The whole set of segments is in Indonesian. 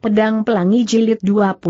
Pedang Pelangi Jilid 24.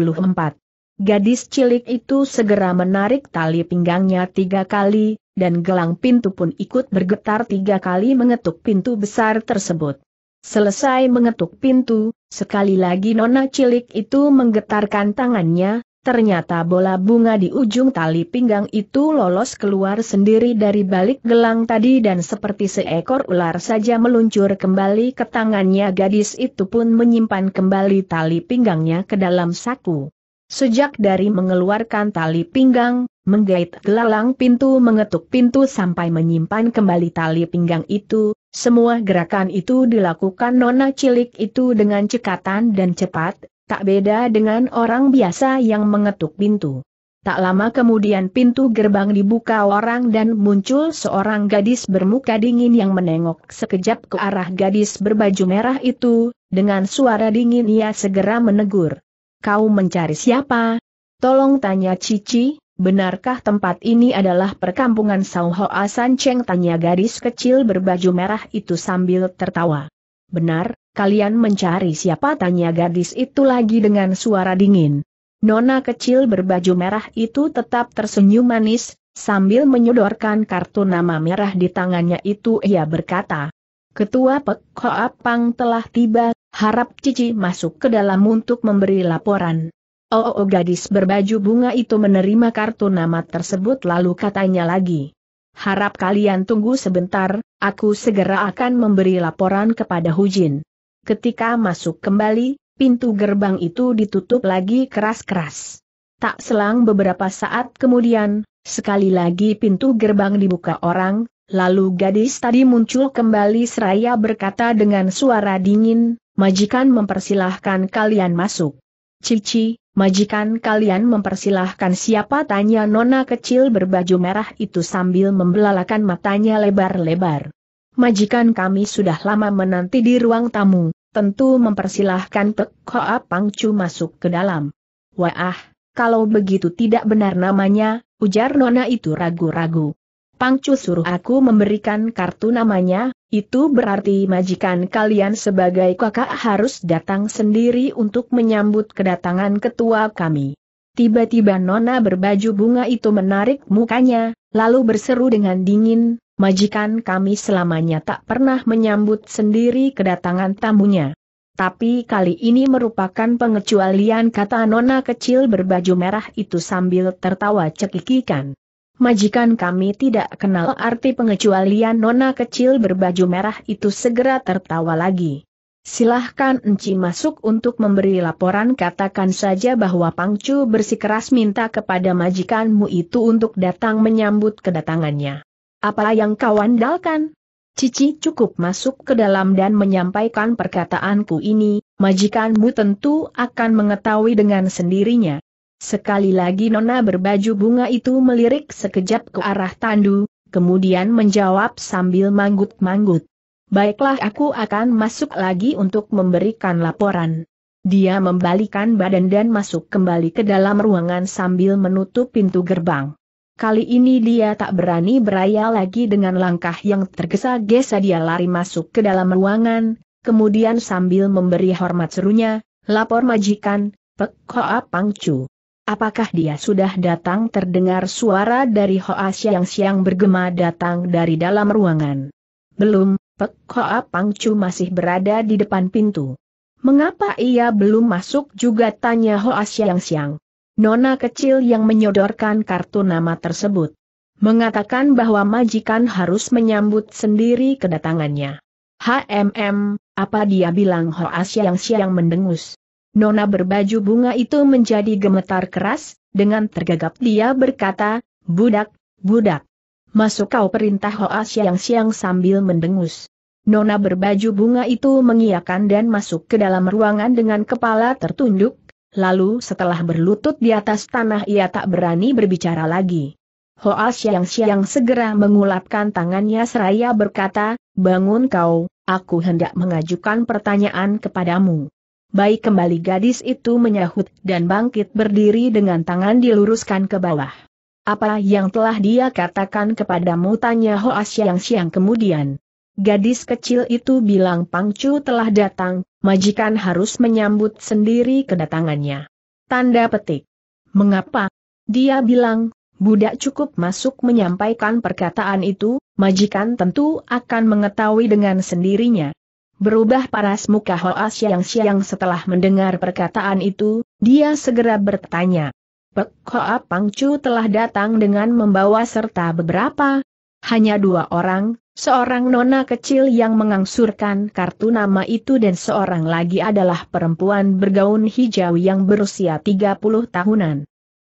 Gadis cilik itu segera menarik tali pinggangnya tiga kali, dan gelang pintu pun ikut bergetar tiga kali mengetuk pintu besar tersebut. Selesai mengetuk pintu, sekali lagi nona cilik itu menggetarkan tangannya, Ternyata bola bunga di ujung tali pinggang itu lolos keluar sendiri dari balik gelang tadi dan seperti seekor ular saja meluncur kembali ke tangannya gadis itu pun menyimpan kembali tali pinggangnya ke dalam saku. Sejak dari mengeluarkan tali pinggang, menggait gelalang pintu mengetuk pintu sampai menyimpan kembali tali pinggang itu, semua gerakan itu dilakukan nona cilik itu dengan cekatan dan cepat, Tak beda dengan orang biasa yang mengetuk pintu. Tak lama kemudian pintu gerbang dibuka orang dan muncul seorang gadis bermuka dingin yang menengok sekejap ke arah gadis berbaju merah itu, dengan suara dingin ia segera menegur. Kau mencari siapa? Tolong tanya Cici, benarkah tempat ini adalah perkampungan Hoa Asan Cheng? Tanya gadis kecil berbaju merah itu sambil tertawa. Benar, Kalian mencari siapa tanya gadis itu lagi dengan suara dingin. Nona kecil berbaju merah itu tetap tersenyum manis, sambil menyodorkan kartu nama merah di tangannya itu ia berkata. Ketua Pek Koapang telah tiba, harap Cici masuk ke dalam untuk memberi laporan. Oh, oh, oh gadis berbaju bunga itu menerima kartu nama tersebut lalu katanya lagi. Harap kalian tunggu sebentar, aku segera akan memberi laporan kepada Hujin. Ketika masuk kembali, pintu gerbang itu ditutup lagi keras-keras. Tak selang beberapa saat kemudian, sekali lagi pintu gerbang dibuka orang, lalu gadis tadi muncul kembali seraya berkata dengan suara dingin, Majikan mempersilahkan kalian masuk. Cici, majikan kalian mempersilahkan siapa tanya nona kecil berbaju merah itu sambil membelalakan matanya lebar-lebar majikan kami sudah lama menanti di ruang tamu, tentu mempersilahkan Pek Hoa Pangcu masuk ke dalam. Wah, kalau begitu tidak benar namanya, ujar Nona itu ragu-ragu. Pangcu suruh aku memberikan kartu namanya, itu berarti majikan kalian sebagai kakak harus datang sendiri untuk menyambut kedatangan ketua kami. Tiba-tiba Nona berbaju bunga itu menarik mukanya, lalu berseru dengan dingin, majikan kami selamanya tak pernah menyambut sendiri kedatangan tamunya. Tapi kali ini merupakan pengecualian kata nona kecil berbaju merah itu sambil tertawa cekikikan. Majikan kami tidak kenal arti pengecualian nona kecil berbaju merah itu segera tertawa lagi. Silahkan Enci masuk untuk memberi laporan katakan saja bahwa Pangcu bersikeras minta kepada majikanmu itu untuk datang menyambut kedatangannya. Apa yang kau andalkan? Cici cukup masuk ke dalam dan menyampaikan perkataanku ini, majikanmu tentu akan mengetahui dengan sendirinya. Sekali lagi nona berbaju bunga itu melirik sekejap ke arah tandu, kemudian menjawab sambil manggut-manggut. Baiklah aku akan masuk lagi untuk memberikan laporan. Dia membalikan badan dan masuk kembali ke dalam ruangan sambil menutup pintu gerbang. Kali ini dia tak berani beraya lagi dengan langkah yang tergesa-gesa dia lari masuk ke dalam ruangan, kemudian sambil memberi hormat serunya, lapor majikan, Pek Hoa Pangcu. Apakah dia sudah datang terdengar suara dari Hoa siang-siang bergema datang dari dalam ruangan? Belum, Pek Hoa Pangcu masih berada di depan pintu. Mengapa ia belum masuk juga tanya Hoa siang-siang nona kecil yang menyodorkan kartu nama tersebut. Mengatakan bahwa majikan harus menyambut sendiri kedatangannya. HMM, apa dia bilang Hoas yang siang mendengus. Nona berbaju bunga itu menjadi gemetar keras, dengan tergagap dia berkata, budak, budak. Masuk kau perintah Hoas yang siang sambil mendengus. Nona berbaju bunga itu mengiakan dan masuk ke dalam ruangan dengan kepala tertunduk, Lalu setelah berlutut di atas tanah ia tak berani berbicara lagi. Hoa Xiang Xiang segera mengulapkan tangannya seraya berkata, Bangun kau, aku hendak mengajukan pertanyaan kepadamu. Baik kembali gadis itu menyahut dan bangkit berdiri dengan tangan diluruskan ke bawah. Apa yang telah dia katakan kepadamu tanya Hoa Xiang Siang kemudian. Gadis kecil itu bilang Pangcu telah datang, majikan harus menyambut sendiri kedatangannya. Tanda petik. Mengapa? Dia bilang, budak cukup masuk menyampaikan perkataan itu, majikan tentu akan mengetahui dengan sendirinya. Berubah paras muka Hoa siang-siang setelah mendengar perkataan itu, dia segera bertanya. Pek Hoa Pangcu telah datang dengan membawa serta beberapa, hanya dua orang, Seorang nona kecil yang mengangsurkan kartu nama itu dan seorang lagi adalah perempuan bergaun hijau yang berusia 30 tahunan.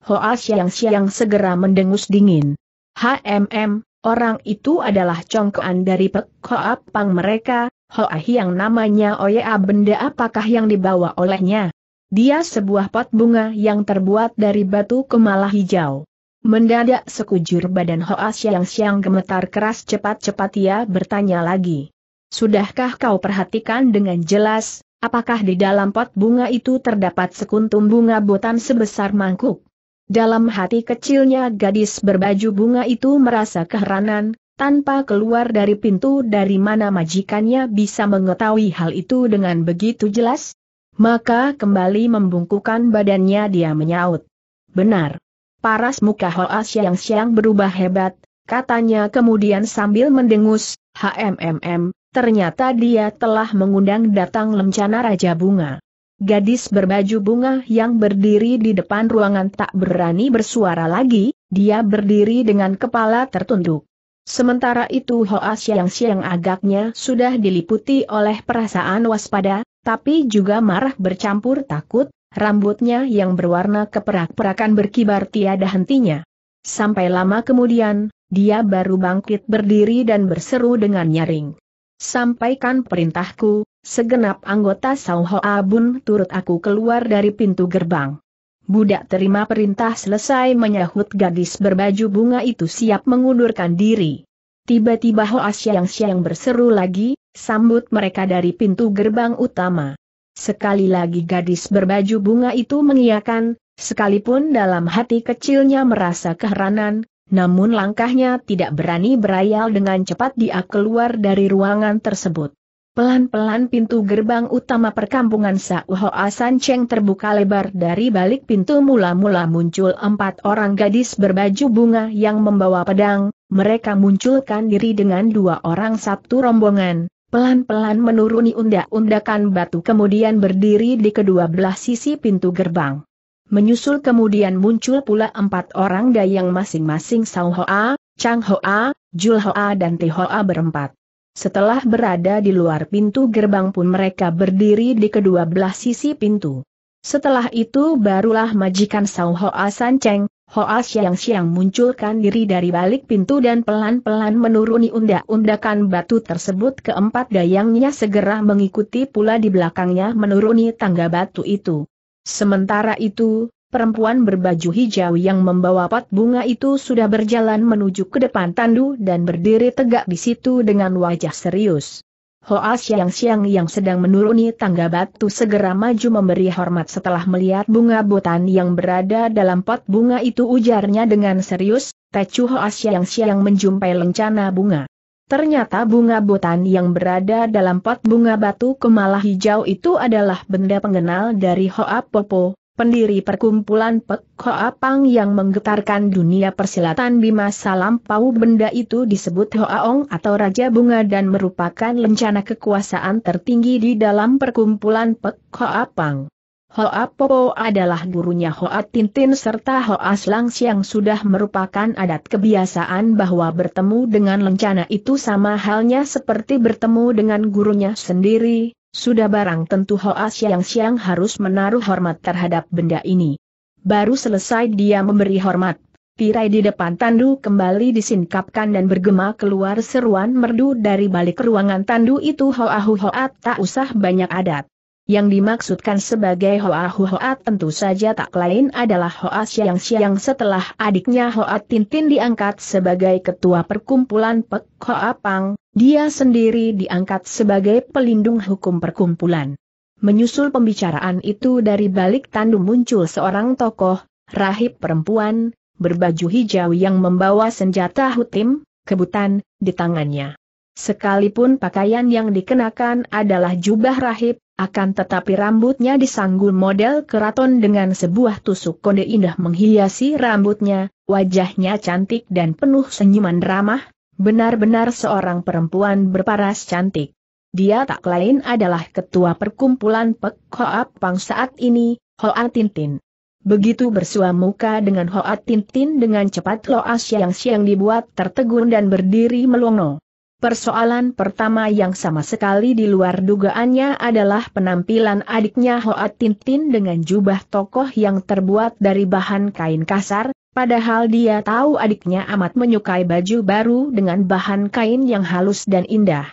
Hoa siang-siang segera mendengus dingin. HMM, orang itu adalah congkoan dari Pek Hoa Pang mereka, Hoa yang namanya Oya benda apakah yang dibawa olehnya. Dia sebuah pot bunga yang terbuat dari batu kemala hijau. Mendadak sekujur badan Hoa yang Siang gemetar keras cepat-cepat ia bertanya lagi. Sudahkah kau perhatikan dengan jelas, apakah di dalam pot bunga itu terdapat sekuntum bunga botan sebesar mangkuk? Dalam hati kecilnya gadis berbaju bunga itu merasa keheranan, tanpa keluar dari pintu dari mana majikannya bisa mengetahui hal itu dengan begitu jelas? Maka kembali membungkukan badannya dia menyaut. Benar paras muka Hoa yang siang berubah hebat, katanya kemudian sambil mendengus, HMMM, ternyata dia telah mengundang datang lencana Raja Bunga. Gadis berbaju bunga yang berdiri di depan ruangan tak berani bersuara lagi, dia berdiri dengan kepala tertunduk. Sementara itu Hoa yang siang agaknya sudah diliputi oleh perasaan waspada, tapi juga marah bercampur takut, rambutnya yang berwarna keperak-perakan berkibar tiada hentinya. Sampai lama kemudian, dia baru bangkit berdiri dan berseru dengan nyaring. Sampaikan perintahku, segenap anggota Ho Abun turut aku keluar dari pintu gerbang. Budak terima perintah selesai menyahut gadis berbaju bunga itu siap mengundurkan diri. Tiba-tiba Hoa Siang Siang berseru lagi, sambut mereka dari pintu gerbang utama. Sekali lagi gadis berbaju bunga itu mengiakan, sekalipun dalam hati kecilnya merasa keheranan, namun langkahnya tidak berani berayal dengan cepat dia keluar dari ruangan tersebut. Pelan-pelan pintu gerbang utama perkampungan Sauhoa Sancheng terbuka lebar dari balik pintu mula-mula muncul empat orang gadis berbaju bunga yang membawa pedang, mereka munculkan diri dengan dua orang sabtu rombongan, pelan-pelan menuruni undak-undakan batu kemudian berdiri di kedua belah sisi pintu gerbang. Menyusul kemudian muncul pula empat orang dayang masing-masing Sao Hoa, Chang Hoa, Jul Hoa dan Ti Hoa berempat. Setelah berada di luar pintu gerbang pun mereka berdiri di kedua belah sisi pintu. Setelah itu barulah majikan Sao Hoa San Cheng, Hoa xiang siang munculkan diri dari balik pintu dan pelan-pelan menuruni undak-undakan batu tersebut keempat dayangnya segera mengikuti pula di belakangnya menuruni tangga batu itu. Sementara itu, perempuan berbaju hijau yang membawa pot bunga itu sudah berjalan menuju ke depan tandu dan berdiri tegak di situ dengan wajah serius. Hoa Siang-Siang yang sedang menuruni tangga batu segera maju memberi hormat setelah melihat bunga botan yang berada dalam pot bunga itu ujarnya dengan serius, Tecu Hoa Siang-Siang menjumpai lencana bunga. Ternyata bunga botan yang berada dalam pot bunga batu kemala hijau itu adalah benda pengenal dari Hoa Popo, pendiri perkumpulan Pek Apang yang menggetarkan dunia persilatan di masa lampau benda itu disebut Hoaong atau Raja Bunga dan merupakan lencana kekuasaan tertinggi di dalam perkumpulan Pek Apang. Hoa Popo adalah gurunya Hoa Tintin serta Hoa Slang yang sudah merupakan adat kebiasaan bahwa bertemu dengan lencana itu sama halnya seperti bertemu dengan gurunya sendiri, sudah barang tentu Hoa siang-siang harus menaruh hormat terhadap benda ini. Baru selesai dia memberi hormat, tirai di depan tandu kembali disingkapkan dan bergema keluar seruan merdu dari balik ruangan tandu itu Hoa Hoa tak usah banyak adat. Yang dimaksudkan sebagai Hoa Hoa tentu saja tak lain adalah Hoa Siang Siang setelah adiknya Hoa Tintin diangkat sebagai ketua perkumpulan Pek Hoa Pang, dia sendiri diangkat sebagai pelindung hukum perkumpulan. Menyusul pembicaraan itu dari balik tandu muncul seorang tokoh, rahib perempuan, berbaju hijau yang membawa senjata hutim, kebutan, di tangannya. Sekalipun pakaian yang dikenakan adalah jubah rahib, akan tetapi rambutnya disanggul model keraton dengan sebuah tusuk kode indah menghiasi rambutnya, wajahnya cantik dan penuh senyuman ramah, benar-benar seorang perempuan berparas cantik. Dia tak lain adalah ketua perkumpulan Pek Hoap Pang saat ini, Hoa Tintin. Begitu bersua muka dengan Hoa Tintin dengan cepat Asia yang Siang dibuat tertegun dan berdiri melongo. Persoalan pertama yang sama sekali di luar dugaannya adalah penampilan adiknya Hoat Tintin dengan jubah tokoh yang terbuat dari bahan kain kasar, padahal dia tahu adiknya amat menyukai baju baru dengan bahan kain yang halus dan indah.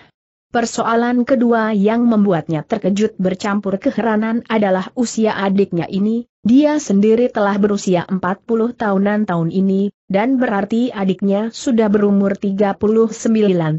Persoalan kedua yang membuatnya terkejut bercampur keheranan adalah usia adiknya ini, dia sendiri telah berusia 40 tahunan tahun ini, dan berarti adiknya sudah berumur 39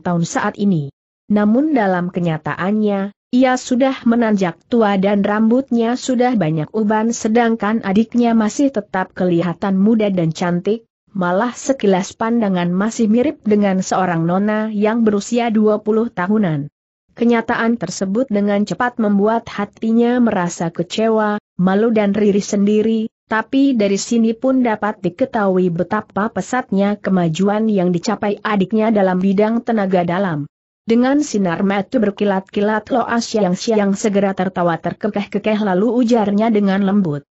tahun saat ini. Namun dalam kenyataannya, ia sudah menanjak tua dan rambutnya sudah banyak uban sedangkan adiknya masih tetap kelihatan muda dan cantik, Malah sekilas pandangan masih mirip dengan seorang nona yang berusia 20 tahunan. Kenyataan tersebut dengan cepat membuat hatinya merasa kecewa, malu dan riri sendiri, tapi dari sini pun dapat diketahui betapa pesatnya kemajuan yang dicapai adiknya dalam bidang tenaga dalam. Dengan sinar mata berkilat-kilat loas yang Siang segera tertawa terkekeh-kekeh lalu ujarnya dengan lembut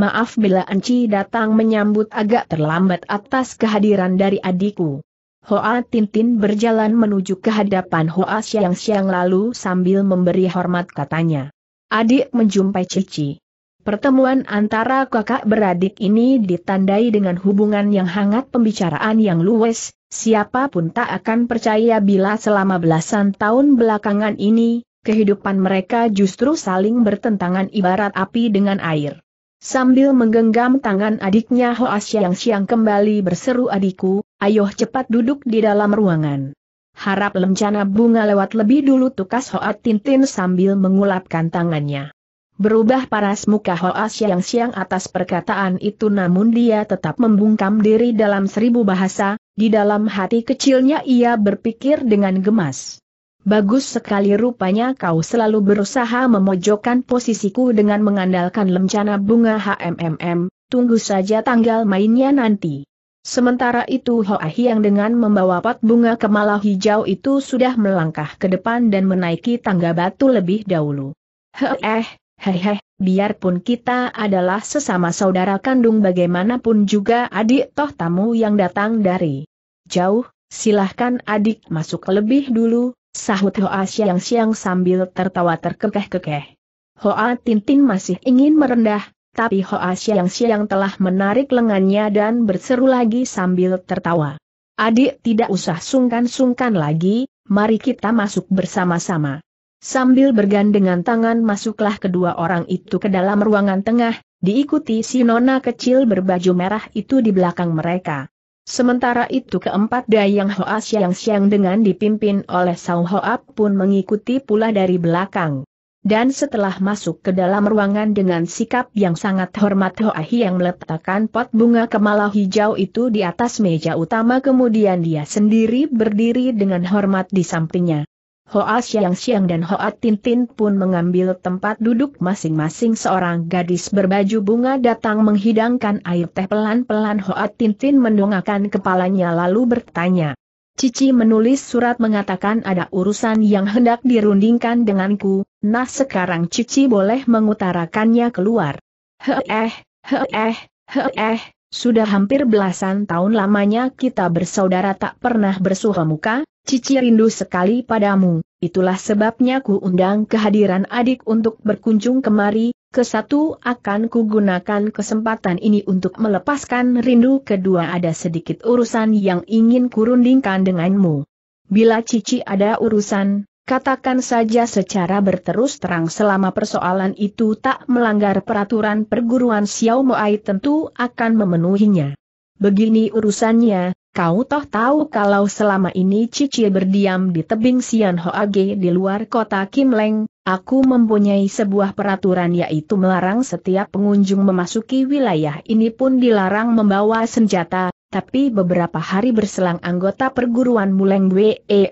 maaf bila Enci datang menyambut agak terlambat atas kehadiran dari adikku. Hoa Tintin berjalan menuju ke hadapan Hoa Siang Siang lalu sambil memberi hormat katanya. Adik menjumpai Cici. Pertemuan antara kakak beradik ini ditandai dengan hubungan yang hangat pembicaraan yang luwes, siapapun tak akan percaya bila selama belasan tahun belakangan ini, kehidupan mereka justru saling bertentangan ibarat api dengan air. Sambil menggenggam tangan adiknya Hoa Siang Siang kembali berseru adikku, ayo cepat duduk di dalam ruangan. Harap lencana bunga lewat lebih dulu tukas Hoa Tintin sambil mengulapkan tangannya. Berubah paras muka Hoa Siang Siang atas perkataan itu namun dia tetap membungkam diri dalam seribu bahasa, di dalam hati kecilnya ia berpikir dengan gemas. Bagus sekali rupanya kau selalu berusaha memojokkan posisiku dengan mengandalkan lencana bunga HMMM, tunggu saja tanggal mainnya nanti. Sementara itu Hoa Hiang dengan membawa pot bunga kemala hijau itu sudah melangkah ke depan dan menaiki tangga batu lebih dahulu. Heh eh, heh, biarpun kita adalah sesama saudara kandung bagaimanapun juga adik toh tamu yang datang dari jauh, silahkan adik masuk lebih dulu, Sahut Hoa siang-siang sambil tertawa terkekeh-kekeh. Hoa Tintin masih ingin merendah, tapi Hoa siang-siang telah menarik lengannya dan berseru lagi sambil tertawa. Adik tidak usah sungkan-sungkan lagi, mari kita masuk bersama-sama. Sambil bergandengan tangan masuklah kedua orang itu ke dalam ruangan tengah, diikuti si nona kecil berbaju merah itu di belakang mereka. Sementara itu keempat Dayang Hoa Siang Siang dengan dipimpin oleh Sao Hoa pun mengikuti pula dari belakang. Dan setelah masuk ke dalam ruangan dengan sikap yang sangat hormat Hoa yang meletakkan pot bunga kemala hijau itu di atas meja utama kemudian dia sendiri berdiri dengan hormat di sampingnya. Hoa Xiang siang dan Hoa Tintin pun mengambil tempat duduk masing-masing seorang gadis berbaju bunga datang menghidangkan air teh pelan-pelan Hoa Tintin mendongakkan kepalanya lalu bertanya. Cici menulis surat mengatakan ada urusan yang hendak dirundingkan denganku, nah sekarang Cici boleh mengutarakannya keluar. He eh, he eh, he eh, sudah hampir belasan tahun lamanya kita bersaudara tak pernah bersuha muka, Cici rindu sekali padamu, itulah sebabnya ku undang kehadiran adik untuk berkunjung kemari, kesatu akan ku gunakan kesempatan ini untuk melepaskan rindu kedua ada sedikit urusan yang ingin kurundingkan denganmu. Bila Cici ada urusan, katakan saja secara berterus terang selama persoalan itu tak melanggar peraturan perguruan Xiao Moai tentu akan memenuhinya. Begini urusannya, Kau toh tahu kalau selama ini Cici berdiam di tebing Sian Hoage di luar kota Kim Leng, aku mempunyai sebuah peraturan yaitu melarang setiap pengunjung memasuki wilayah ini pun dilarang membawa senjata, tapi beberapa hari berselang anggota perguruan Muleng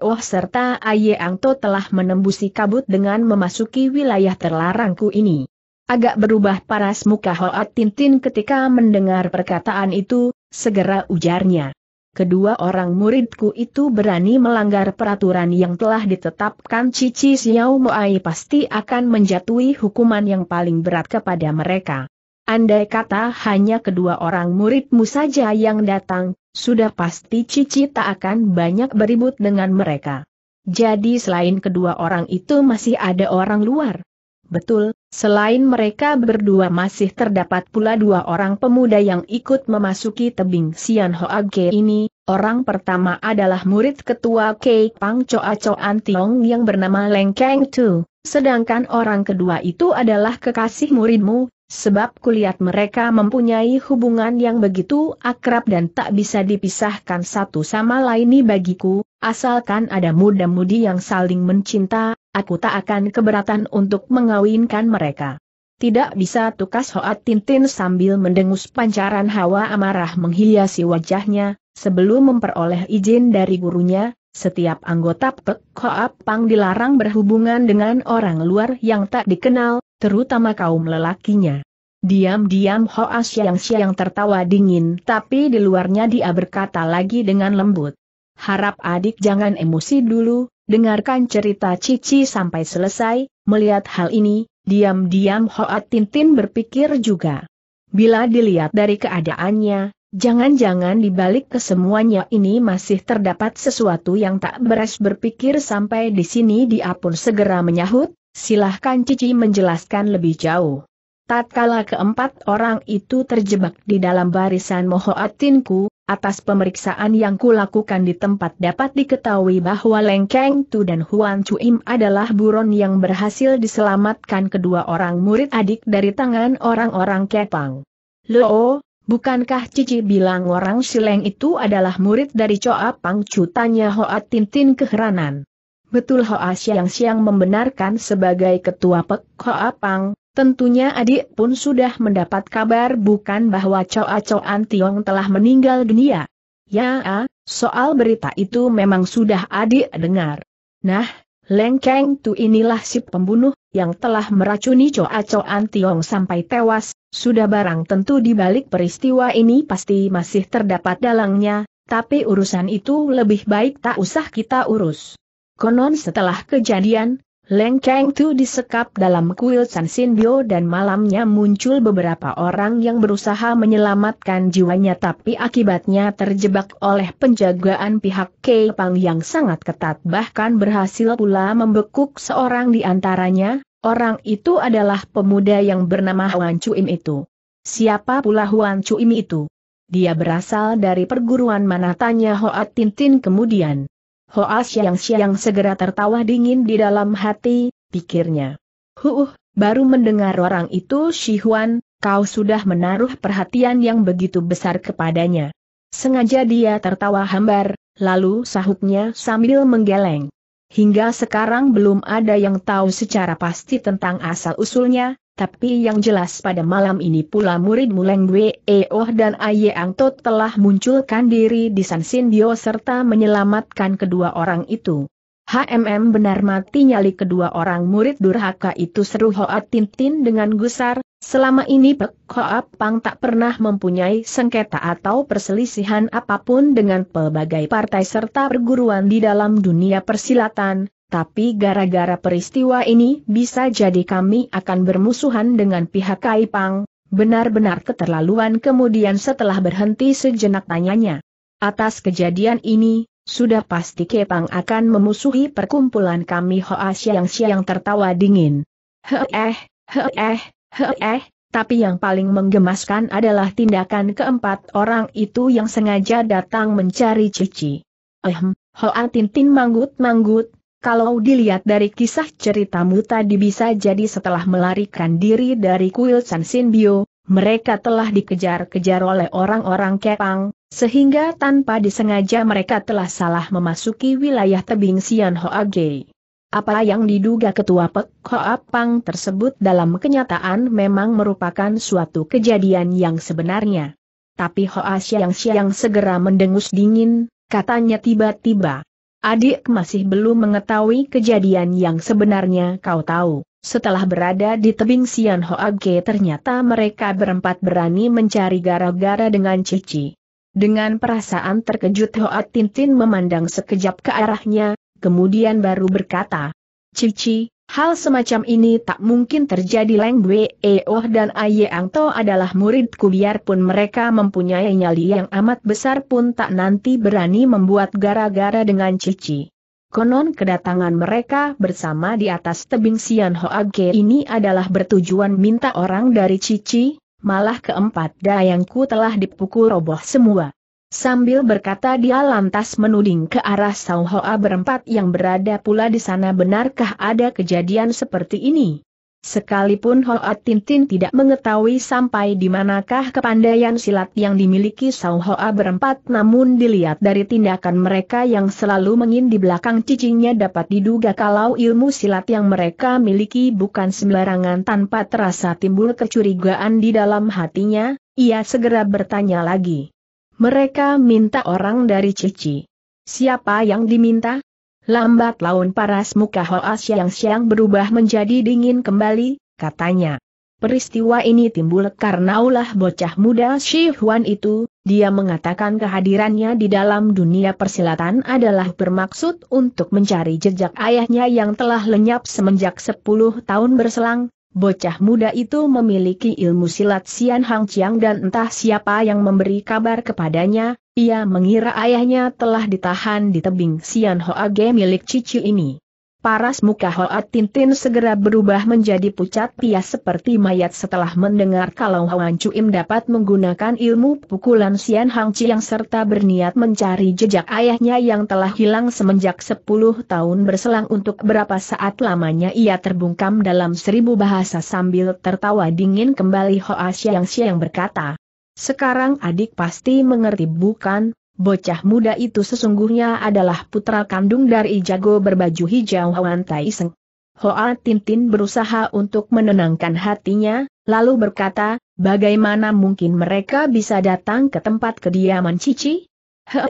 Oh serta Aye Angto telah menembusi kabut dengan memasuki wilayah terlarangku ini. Agak berubah paras muka Hoat Tintin ketika mendengar perkataan itu, segera ujarnya kedua orang muridku itu berani melanggar peraturan yang telah ditetapkan Cici Xiao Moai pasti akan menjatuhi hukuman yang paling berat kepada mereka. Andai kata hanya kedua orang muridmu saja yang datang, sudah pasti Cici tak akan banyak beribut dengan mereka. Jadi selain kedua orang itu masih ada orang luar. Betul, Selain mereka berdua masih terdapat pula dua orang pemuda yang ikut memasuki tebing Sian Hoage ini, orang pertama adalah murid ketua Kei Pang Choa Choa Tiong yang bernama Leng Keng Tu, sedangkan orang kedua itu adalah kekasih muridmu, sebab kulihat mereka mempunyai hubungan yang begitu akrab dan tak bisa dipisahkan satu sama lain bagiku, Asalkan ada muda-mudi yang saling mencinta, aku tak akan keberatan untuk mengawinkan mereka. Tidak bisa tukas Hoat Tintin sambil mendengus pancaran hawa amarah menghiasi wajahnya, sebelum memperoleh izin dari gurunya, setiap anggota Pek Hoat Pang dilarang berhubungan dengan orang luar yang tak dikenal, terutama kaum lelakinya. Diam-diam Hoa Siang Siang tertawa dingin tapi di luarnya dia berkata lagi dengan lembut harap adik jangan emosi dulu, dengarkan cerita Cici sampai selesai, melihat hal ini, diam-diam Hoat Tintin berpikir juga. Bila dilihat dari keadaannya, jangan-jangan di balik kesemuanya ini masih terdapat sesuatu yang tak beres berpikir sampai di sini dia pun segera menyahut, silahkan Cici menjelaskan lebih jauh. Tatkala keempat orang itu terjebak di dalam barisan Mohoatinku, Atas pemeriksaan yang kulakukan di tempat dapat diketahui bahwa Leng Keng Tu dan Huan Chuim adalah buron yang berhasil diselamatkan kedua orang murid adik dari tangan orang-orang Kepang. Lo, bukankah Cici bilang orang Sileng itu adalah murid dari Choa Pang Chu? Tanya Hoa Tintin keheranan. Betul Hoa Siang Siang membenarkan sebagai ketua Pek Hoa Pang, Tentunya adik pun sudah mendapat kabar bukan bahwa Choa Choan Tiong telah meninggal dunia. Ya, soal berita itu memang sudah adik dengar. Nah, lengkeng Keng Tu inilah si pembunuh, yang telah meracuni Choa Choan Tiong sampai tewas, sudah barang tentu di balik peristiwa ini pasti masih terdapat dalangnya, tapi urusan itu lebih baik tak usah kita urus. Konon setelah kejadian, Leng Cheng Tu disekap dalam kuil San Sinbio dan malamnya muncul beberapa orang yang berusaha menyelamatkan jiwanya tapi akibatnya terjebak oleh penjagaan pihak Kei Pang yang sangat ketat bahkan berhasil pula membekuk seorang di antaranya, orang itu adalah pemuda yang bernama Huan Im itu. Siapa pula Huan Chu Im itu? Dia berasal dari perguruan mana tanya Hoat Tintin kemudian. Hoa Siang Siang segera tertawa dingin di dalam hati, pikirnya. Huh, uh, baru mendengar orang itu Shi Huan, kau sudah menaruh perhatian yang begitu besar kepadanya. Sengaja dia tertawa hambar, lalu sahutnya sambil menggeleng. Hingga sekarang belum ada yang tahu secara pasti tentang asal-usulnya, tapi yang jelas pada malam ini pula murid Muleng Dwe Eoh eh dan ah Ang Tot telah munculkan diri di San Sindio serta menyelamatkan kedua orang itu. HMM benar mati nyali kedua orang murid durhaka itu seru Hoat Tintin dengan gusar, selama ini Pek Hoat Pang tak pernah mempunyai sengketa atau perselisihan apapun dengan pelbagai partai serta perguruan di dalam dunia persilatan, tapi gara-gara peristiwa ini bisa jadi kami akan bermusuhan dengan pihak Kaipang, benar-benar keterlaluan kemudian setelah berhenti sejenak tanyanya. Atas kejadian ini, sudah pasti Kepang akan memusuhi perkumpulan kami Hoa Siang-Siang tertawa dingin. Heeh, heeh, heeh, tapi yang paling menggemaskan adalah tindakan keempat orang itu yang sengaja datang mencari Cici. Ehm, Hoa Tintin manggut-manggut, kalau dilihat dari kisah ceritamu tadi bisa jadi setelah melarikan diri dari kuil San Sinbio, mereka telah dikejar-kejar oleh orang-orang Kepang, sehingga tanpa disengaja mereka telah salah memasuki wilayah tebing Sian Hoage. Apa yang diduga ketua Pek Hoapang tersebut dalam kenyataan memang merupakan suatu kejadian yang sebenarnya. Tapi Hoa Siang Siang segera mendengus dingin, katanya tiba-tiba. Adik masih belum mengetahui kejadian yang sebenarnya kau tahu. Setelah berada di tebing Sian Hoage ternyata mereka berempat berani mencari gara-gara dengan Cici. Dengan perasaan terkejut Hoa Tintin memandang sekejap ke arahnya, kemudian baru berkata, Cici, Hal semacam ini tak mungkin terjadi Leng Bwe eh Oh dan Ang To adalah muridku biarpun mereka mempunyai nyali yang amat besar pun tak nanti berani membuat gara-gara dengan Cici. Konon kedatangan mereka bersama di atas tebing Sian Hoage ini adalah bertujuan minta orang dari Cici, malah keempat dayangku telah dipukul roboh semua. Sambil berkata dia lantas menuding ke arah Hoa berempat yang berada pula di sana benarkah ada kejadian seperti ini? Sekalipun Hoa Tintin tidak mengetahui sampai di manakah kepandaian silat yang dimiliki Hoa berempat namun dilihat dari tindakan mereka yang selalu mengin di belakang cicingnya dapat diduga kalau ilmu silat yang mereka miliki bukan sembarangan tanpa terasa timbul kecurigaan di dalam hatinya, ia segera bertanya lagi. Mereka minta orang dari Cici. Siapa yang diminta? Lambat laun paras muka Hoa yang siang berubah menjadi dingin kembali, katanya. Peristiwa ini timbul karena ulah bocah muda Shi Huan itu, dia mengatakan kehadirannya di dalam dunia persilatan adalah bermaksud untuk mencari jejak ayahnya yang telah lenyap semenjak 10 tahun berselang, Bocah muda itu memiliki ilmu silat Sian Hang Chiang dan entah siapa yang memberi kabar kepadanya, ia mengira ayahnya telah ditahan di tebing Sian Hoage Ge milik cicu ini. Paras muka Hoat Tintin segera berubah menjadi pucat pias seperti mayat setelah mendengar kalau Hoan Cuim dapat menggunakan ilmu pukulan Sian Hang Chiang serta berniat mencari jejak ayahnya yang telah hilang semenjak 10 tahun berselang untuk berapa saat lamanya ia terbungkam dalam seribu bahasa sambil tertawa dingin kembali Hoa Siang Siang berkata. Sekarang adik pasti mengerti bukan, Bocah muda itu sesungguhnya adalah putra kandung dari jago berbaju hijau Hoan Tai Seng. Hoa Tintin berusaha untuk menenangkan hatinya, lalu berkata, bagaimana mungkin mereka bisa datang ke tempat kediaman Cici?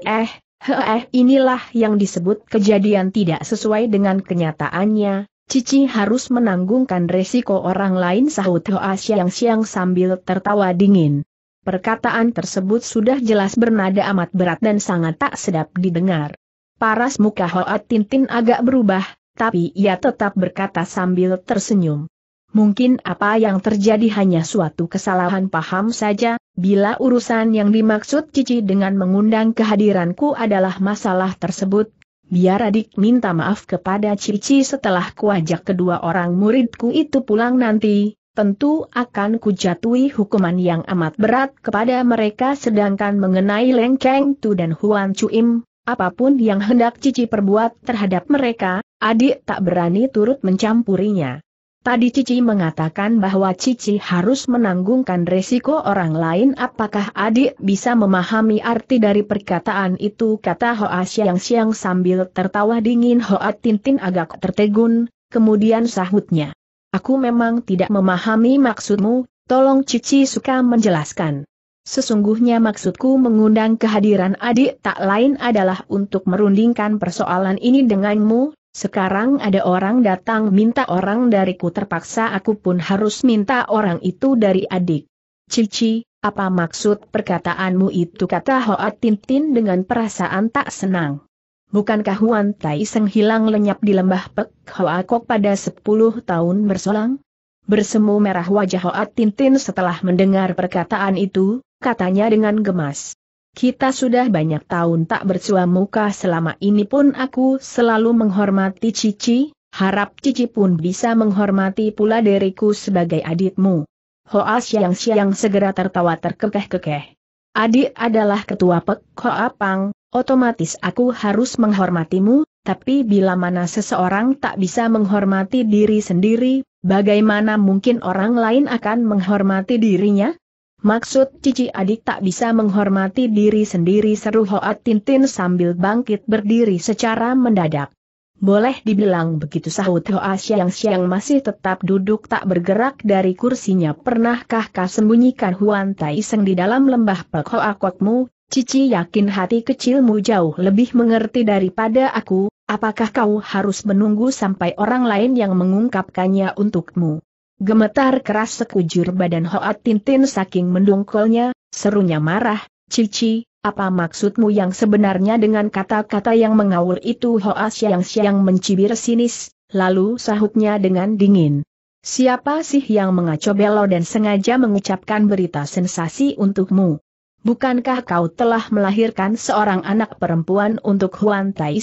Eh, he eh, inilah yang disebut kejadian tidak sesuai dengan kenyataannya, Cici harus menanggungkan resiko orang lain sahut Hoa Siang Siang sambil tertawa dingin. Perkataan tersebut sudah jelas bernada amat berat dan sangat tak sedap didengar. Paras muka Hoat Tintin agak berubah, tapi ia tetap berkata sambil tersenyum. Mungkin apa yang terjadi hanya suatu kesalahan paham saja, bila urusan yang dimaksud Cici dengan mengundang kehadiranku adalah masalah tersebut, biar adik minta maaf kepada Cici setelah kuajak kedua orang muridku itu pulang nanti, tentu akan kujatui hukuman yang amat berat kepada mereka sedangkan mengenai Leng Cheng Tu dan Huan Chuim, apapun yang hendak Cici perbuat terhadap mereka, adik tak berani turut mencampurinya. Tadi Cici mengatakan bahwa Cici harus menanggungkan resiko orang lain apakah adik bisa memahami arti dari perkataan itu kata Hoa Siang Siang sambil tertawa dingin Hoa Tintin agak tertegun, kemudian sahutnya. Aku memang tidak memahami maksudmu, tolong Cici suka menjelaskan. Sesungguhnya maksudku mengundang kehadiran adik tak lain adalah untuk merundingkan persoalan ini denganmu, sekarang ada orang datang minta orang dariku terpaksa aku pun harus minta orang itu dari adik. Cici, apa maksud perkataanmu itu kata Hoa Tintin dengan perasaan tak senang bukankah Huan Tai Seng hilang lenyap di lembah Pek Hoa Kok pada 10 tahun berselang? Bersemu merah wajah Hoa Tintin setelah mendengar perkataan itu, katanya dengan gemas. Kita sudah banyak tahun tak bersua muka selama ini pun aku selalu menghormati Cici, harap Cici pun bisa menghormati pula diriku sebagai adikmu. Hoa Siang Siang segera tertawa terkekeh-kekeh. Adik adalah ketua Pek apang, otomatis aku harus menghormatimu, tapi bila mana seseorang tak bisa menghormati diri sendiri, bagaimana mungkin orang lain akan menghormati dirinya? Maksud cici adik tak bisa menghormati diri sendiri seru Hoat Tintin sambil bangkit berdiri secara mendadak. Boleh dibilang begitu sahut Hoa Siang Siang masih tetap duduk tak bergerak dari kursinya. Pernahkah kau sembunyikan Huan Tai Seng di dalam lembah Pek Hoa Kokmu? Cici yakin hati kecilmu jauh lebih mengerti daripada aku, apakah kau harus menunggu sampai orang lain yang mengungkapkannya untukmu? Gemetar keras sekujur badan Hoa Tintin saking mendongkolnya, serunya marah, Cici, apa maksudmu yang sebenarnya dengan kata-kata yang mengaul itu Hoa Siang-Siang mencibir sinis, lalu sahutnya dengan dingin. Siapa sih yang mengacau belo dan sengaja mengucapkan berita sensasi untukmu? Bukankah kau telah melahirkan seorang anak perempuan untuk Huan Tai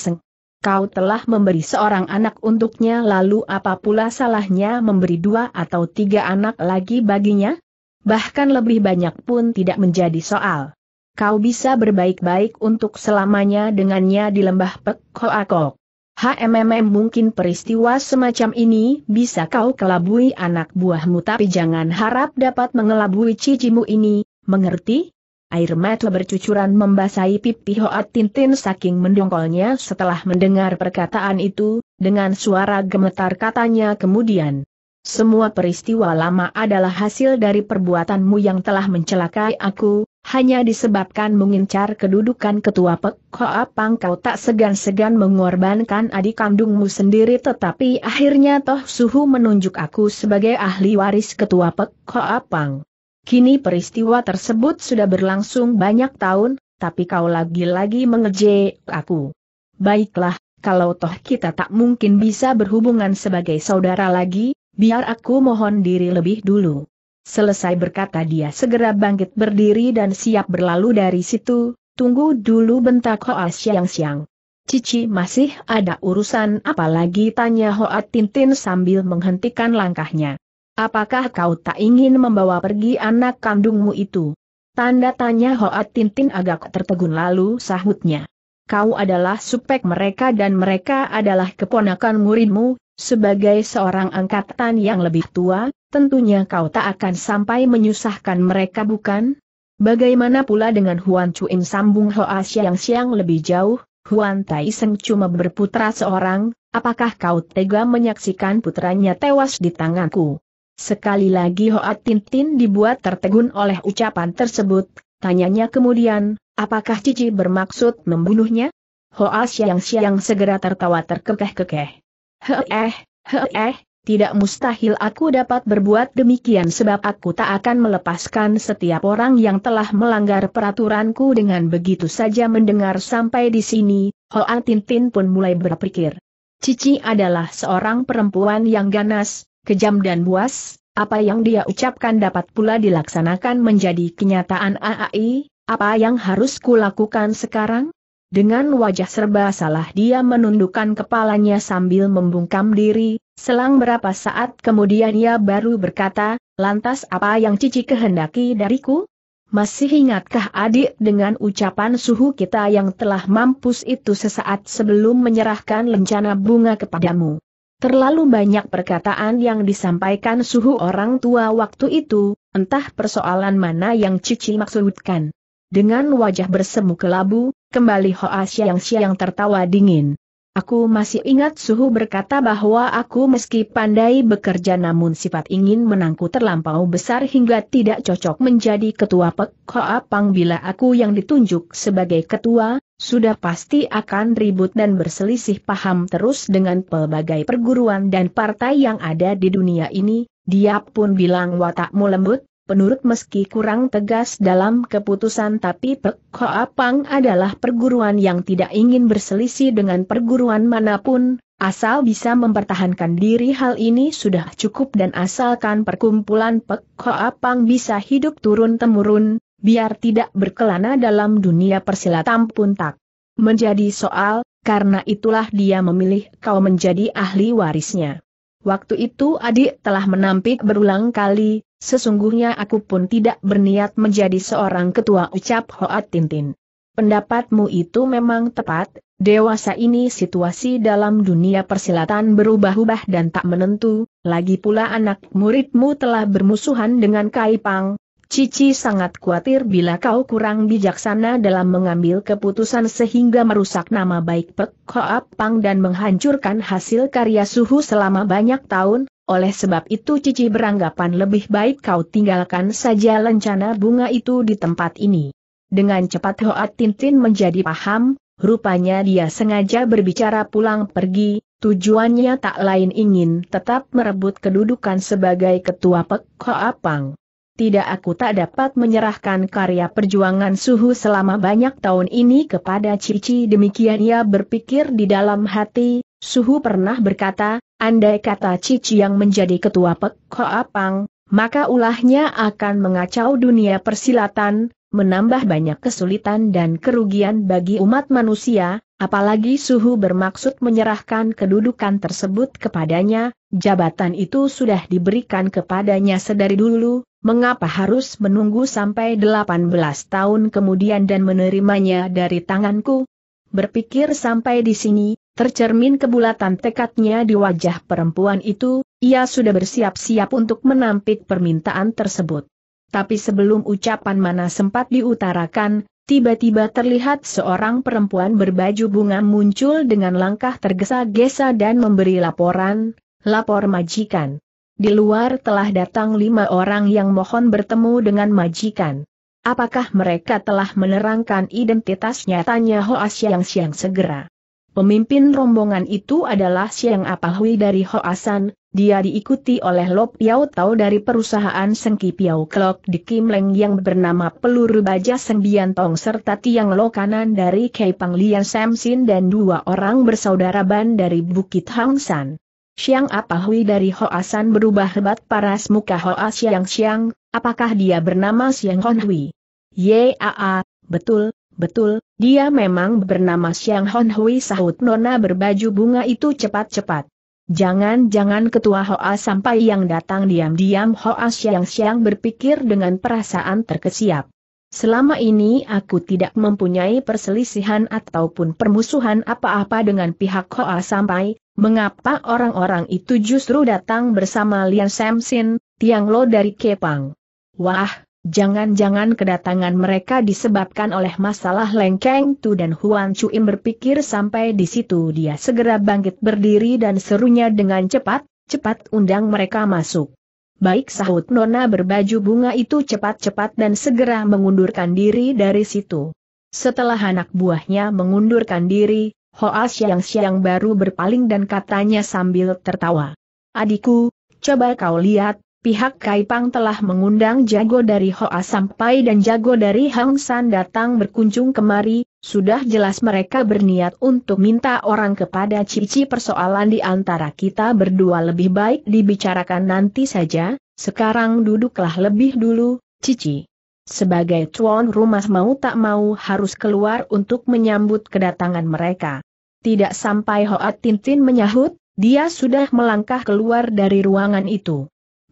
Kau telah memberi seorang anak untuknya lalu apa pula salahnya memberi dua atau tiga anak lagi baginya? Bahkan lebih banyak pun tidak menjadi soal kau bisa berbaik-baik untuk selamanya dengannya di lembah Pek Hmmm, HMM mungkin peristiwa semacam ini bisa kau kelabui anak buahmu tapi jangan harap dapat mengelabui cicimu ini, mengerti? Air mata bercucuran membasahi pipi Hoat Tintin saking mendongkolnya setelah mendengar perkataan itu, dengan suara gemetar katanya kemudian. Semua peristiwa lama adalah hasil dari perbuatanmu yang telah mencelakai aku, hanya disebabkan mengincar kedudukan ketua Pek apang kau tak segan-segan mengorbankan adik kandungmu sendiri tetapi akhirnya toh suhu menunjuk aku sebagai ahli waris ketua Pek apang. Kini peristiwa tersebut sudah berlangsung banyak tahun, tapi kau lagi-lagi mengejek aku. Baiklah, kalau toh kita tak mungkin bisa berhubungan sebagai saudara lagi, biar aku mohon diri lebih dulu. Selesai berkata dia segera bangkit berdiri dan siap berlalu dari situ, tunggu dulu bentak Hoa siang-siang. Cici masih ada urusan apalagi tanya Hoa Tintin sambil menghentikan langkahnya. Apakah kau tak ingin membawa pergi anak kandungmu itu? Tanda tanya Hoa Tintin agak tertegun lalu sahutnya. Kau adalah supek mereka dan mereka adalah keponakan muridmu, sebagai seorang angkatan yang lebih tua, tentunya kau tak akan sampai menyusahkan mereka bukan? Bagaimana pula dengan Huan Chuin sambung Hoa Siang Siang lebih jauh, Huan Tai Seng cuma berputra seorang, apakah kau tega menyaksikan putranya tewas di tanganku? Sekali lagi Hoa Tintin dibuat tertegun oleh ucapan tersebut, tanyanya kemudian, apakah Cici bermaksud membunuhnya? Hoa Siang Siang segera tertawa terkekeh-kekeh. Heeh, eh, heeh, eh, tidak mustahil aku dapat berbuat demikian sebab aku tak akan melepaskan setiap orang yang telah melanggar peraturanku dengan begitu saja mendengar sampai di sini, Hoa Tintin pun mulai berpikir. Cici adalah seorang perempuan yang ganas, kejam dan buas, apa yang dia ucapkan dapat pula dilaksanakan menjadi kenyataan AAI, apa yang harus kulakukan sekarang? Dengan wajah serba salah dia menundukkan kepalanya sambil membungkam diri, selang berapa saat kemudian ia baru berkata, lantas apa yang cici kehendaki dariku? Masih ingatkah adik dengan ucapan suhu kita yang telah mampus itu sesaat sebelum menyerahkan lencana bunga kepadamu? Terlalu banyak perkataan yang disampaikan suhu orang tua waktu itu, entah persoalan mana yang Cici maksudkan dengan wajah bersemu kelabu, kembali Hoa Xiang siang tertawa dingin. Aku masih ingat Suhu berkata bahwa aku meski pandai bekerja namun sifat ingin menangku terlampau besar hingga tidak cocok menjadi ketua Pek Hoa Pang bila aku yang ditunjuk sebagai ketua, sudah pasti akan ribut dan berselisih paham terus dengan pelbagai perguruan dan partai yang ada di dunia ini, dia pun bilang watakmu lembut, penurut meski kurang tegas dalam keputusan tapi Pek Hoa Pang adalah perguruan yang tidak ingin berselisih dengan perguruan manapun, asal bisa mempertahankan diri hal ini sudah cukup dan asalkan perkumpulan Pek Hoa Pang bisa hidup turun-temurun, biar tidak berkelana dalam dunia persilatan pun tak menjadi soal, karena itulah dia memilih kau menjadi ahli warisnya. Waktu itu adik telah menampik berulang kali, Sesungguhnya aku pun tidak berniat menjadi seorang ketua ucap Hoat Tintin. Pendapatmu itu memang tepat, dewasa ini situasi dalam dunia persilatan berubah-ubah dan tak menentu, lagi pula anak muridmu telah bermusuhan dengan Kaipang. Cici sangat khawatir bila kau kurang bijaksana dalam mengambil keputusan sehingga merusak nama baik Pek Hoa Pang dan menghancurkan hasil karya suhu selama banyak tahun, oleh sebab itu Cici beranggapan lebih baik kau tinggalkan saja lencana bunga itu di tempat ini. Dengan cepat Hoat Tintin menjadi paham, rupanya dia sengaja berbicara pulang pergi, tujuannya tak lain ingin tetap merebut kedudukan sebagai ketua Pek Hoapang. Tidak aku tak dapat menyerahkan karya perjuangan suhu selama banyak tahun ini kepada Cici demikian ia berpikir di dalam hati, Suhu pernah berkata, andai kata Cici yang menjadi ketua Pek Apang, maka ulahnya akan mengacau dunia persilatan, menambah banyak kesulitan dan kerugian bagi umat manusia, apalagi Suhu bermaksud menyerahkan kedudukan tersebut kepadanya, jabatan itu sudah diberikan kepadanya sedari dulu, mengapa harus menunggu sampai 18 tahun kemudian dan menerimanya dari tanganku? Berpikir sampai di sini, Tercermin kebulatan tekadnya di wajah perempuan itu, ia sudah bersiap-siap untuk menampik permintaan tersebut. Tapi sebelum ucapan mana sempat diutarakan, tiba-tiba terlihat seorang perempuan berbaju bunga muncul dengan langkah tergesa-gesa dan memberi laporan, lapor majikan. Di luar telah datang lima orang yang mohon bertemu dengan majikan. Apakah mereka telah menerangkan identitas nyatanya Hoas Yang Siang segera? Pemimpin rombongan itu adalah Siang Apahui dari Hoasan, dia diikuti oleh Lop Yau Tau dari perusahaan Sengki Piao Klok di Kim Leng yang bernama Peluru Baja Sengbian Tong serta Tiang Lo Kanan dari Kei Pang Lian Samsin dan dua orang bersaudara Ban dari Bukit Hang San. Siang Apahui dari Hoasan berubah hebat paras muka Hoa Siang Siang, apakah dia bernama Siang Hon Hui? Yaa, betul, Betul, dia memang bernama Xiang Hon Hui sahut nona berbaju bunga itu cepat-cepat. Jangan-jangan ketua Hoa sampai yang datang diam-diam Hoa Xiang-Xiang berpikir dengan perasaan terkesiap. Selama ini aku tidak mempunyai perselisihan ataupun permusuhan apa-apa dengan pihak Hoa sampai, mengapa orang-orang itu justru datang bersama Lian Samsin, Tiang Lo dari Kepang. Wah, Jangan-jangan kedatangan mereka disebabkan oleh masalah lengkeng Tu dan Huan Chuim berpikir sampai di situ dia segera bangkit berdiri dan serunya dengan cepat, cepat undang mereka masuk. Baik sahut Nona berbaju bunga itu cepat-cepat dan segera mengundurkan diri dari situ. Setelah anak buahnya mengundurkan diri, Hoa Siang-Siang baru berpaling dan katanya sambil tertawa. Adikku, coba kau lihat, pihak Kaipang telah mengundang jago dari Hoa Sampai dan jago dari Hang San datang berkunjung kemari, sudah jelas mereka berniat untuk minta orang kepada Cici persoalan di antara kita berdua lebih baik dibicarakan nanti saja, sekarang duduklah lebih dulu, Cici. Sebagai tuan rumah mau tak mau harus keluar untuk menyambut kedatangan mereka. Tidak sampai Hoa Tintin menyahut, dia sudah melangkah keluar dari ruangan itu.